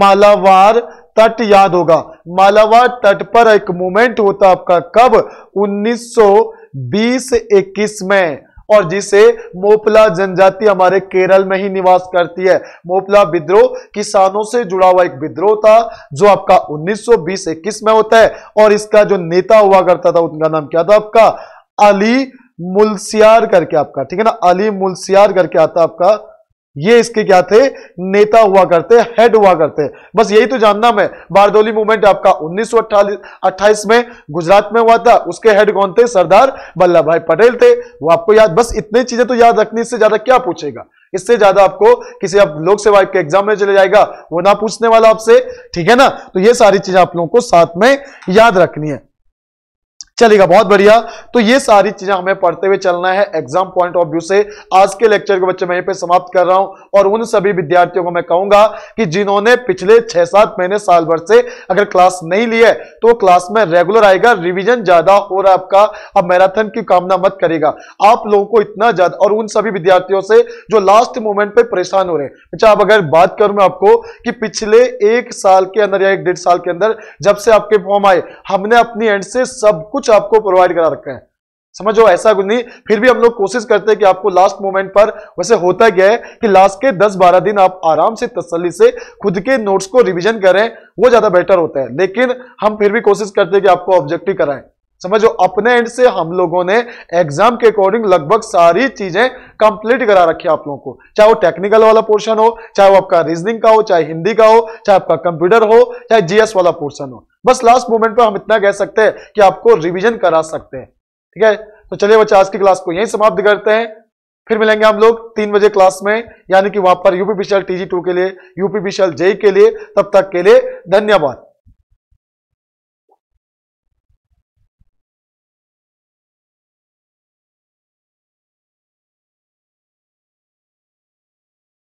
मालावार तट याद होगा मालावार तट पर एक मूवमेंट होता आपका कब 1920-21 में और जिसे मोपला जनजाति हमारे केरल में ही निवास करती है मोपला विद्रोह किसानों से जुड़ा हुआ एक विद्रोह था जो आपका 1920 इक्कीस में होता है और इसका जो नेता हुआ करता था उनका नाम क्या था आपका अली मुलसियार करके आपका ठीक है ना अली मुलसियार करके आता आपका ये इसके क्या थे नेता हुआ करते हेड हुआ करते बस यही तो जानना मैं बारदोली मूवमेंट आपका उन्नीस अट्ठाईस में गुजरात में हुआ था उसके हेड कौन थे सरदार वल्लभ भाई पटेल थे वो आपको याद बस इतनी चीजें तो याद रखनी इससे ज्यादा क्या पूछेगा इससे ज्यादा आपको किसी आप लोक सेवा के एग्जाम में चले जाएगा वो ना पूछने वाला आपसे ठीक है ना तो ये सारी चीजें आप लोगों को साथ में याद रखनी है चलेगा बहुत बढ़िया तो ये सारी चीजें हमें पढ़ते हुए चलना है एग्जाम पॉइंट ऑफ व्यू से आज के लेक्चर को बच्चे मैं यहीं पे समाप्त कर रहा हूं और उन सभी विद्यार्थियों को मैं कहूंगा कि जिन्होंने पिछले छह सात महीने साल भर से अगर क्लास नहीं ली है तो क्लास में रेगुलर आएगा रिविजन ज्यादा हो रहा है आपका अब मैराथन की कामना मत करेगा आप लोगों को इतना ज्यादा और उन सभी विद्यार्थियों से जो लास्ट मोमेंट पर परेशान हो रहे हैं अच्छा अब अगर बात करूं मैं आपको कि पिछले एक साल के अंदर या एक डेढ़ साल के अंदर जब से आपके फॉर्म आए हमने अपनी एंड से सब कुछ कुछ आपको प्रोवाइड करा रखा है समझो ऐसा कुछ नहीं फिर भी हम लोग कोशिश करते हैं कि आपको लास्ट मोमेंट पर वैसे होता क्या है कि लास्ट के 10-12 दिन आप आराम से तसल्ली से खुद के नोट्स को रिवीजन करें वो ज्यादा बेटर होता है लेकिन हम फिर भी कोशिश करते हैं कि आपको ऑब्जेक्टिव कराएं समझो अपने एंड से हम लोगों ने एग्जाम के अकॉर्डिंग लगभग सारी चीजें कंप्लीट करा रखी है आप लोगों को चाहे वो टेक्निकल वाला पोर्शन हो चाहे वो आपका रीजनिंग का हो चाहे हिंदी का हो चाहे आपका कंप्यूटर हो चाहे जीएस वाला पोर्शन हो बस लास्ट मोमेंट पर हम इतना कह सकते हैं कि आपको रिविजन करा सकते हैं ठीक है तो चलिए बच्चे आज की क्लास को यही समाप्त करते हैं फिर मिलेंगे हम लोग तीन बजे क्लास में यानी कि वहां पर यूपी पीसीएल टीजी टू के लिए यूपी पीसीएल जेई के लिए तब तक के लिए धन्यवाद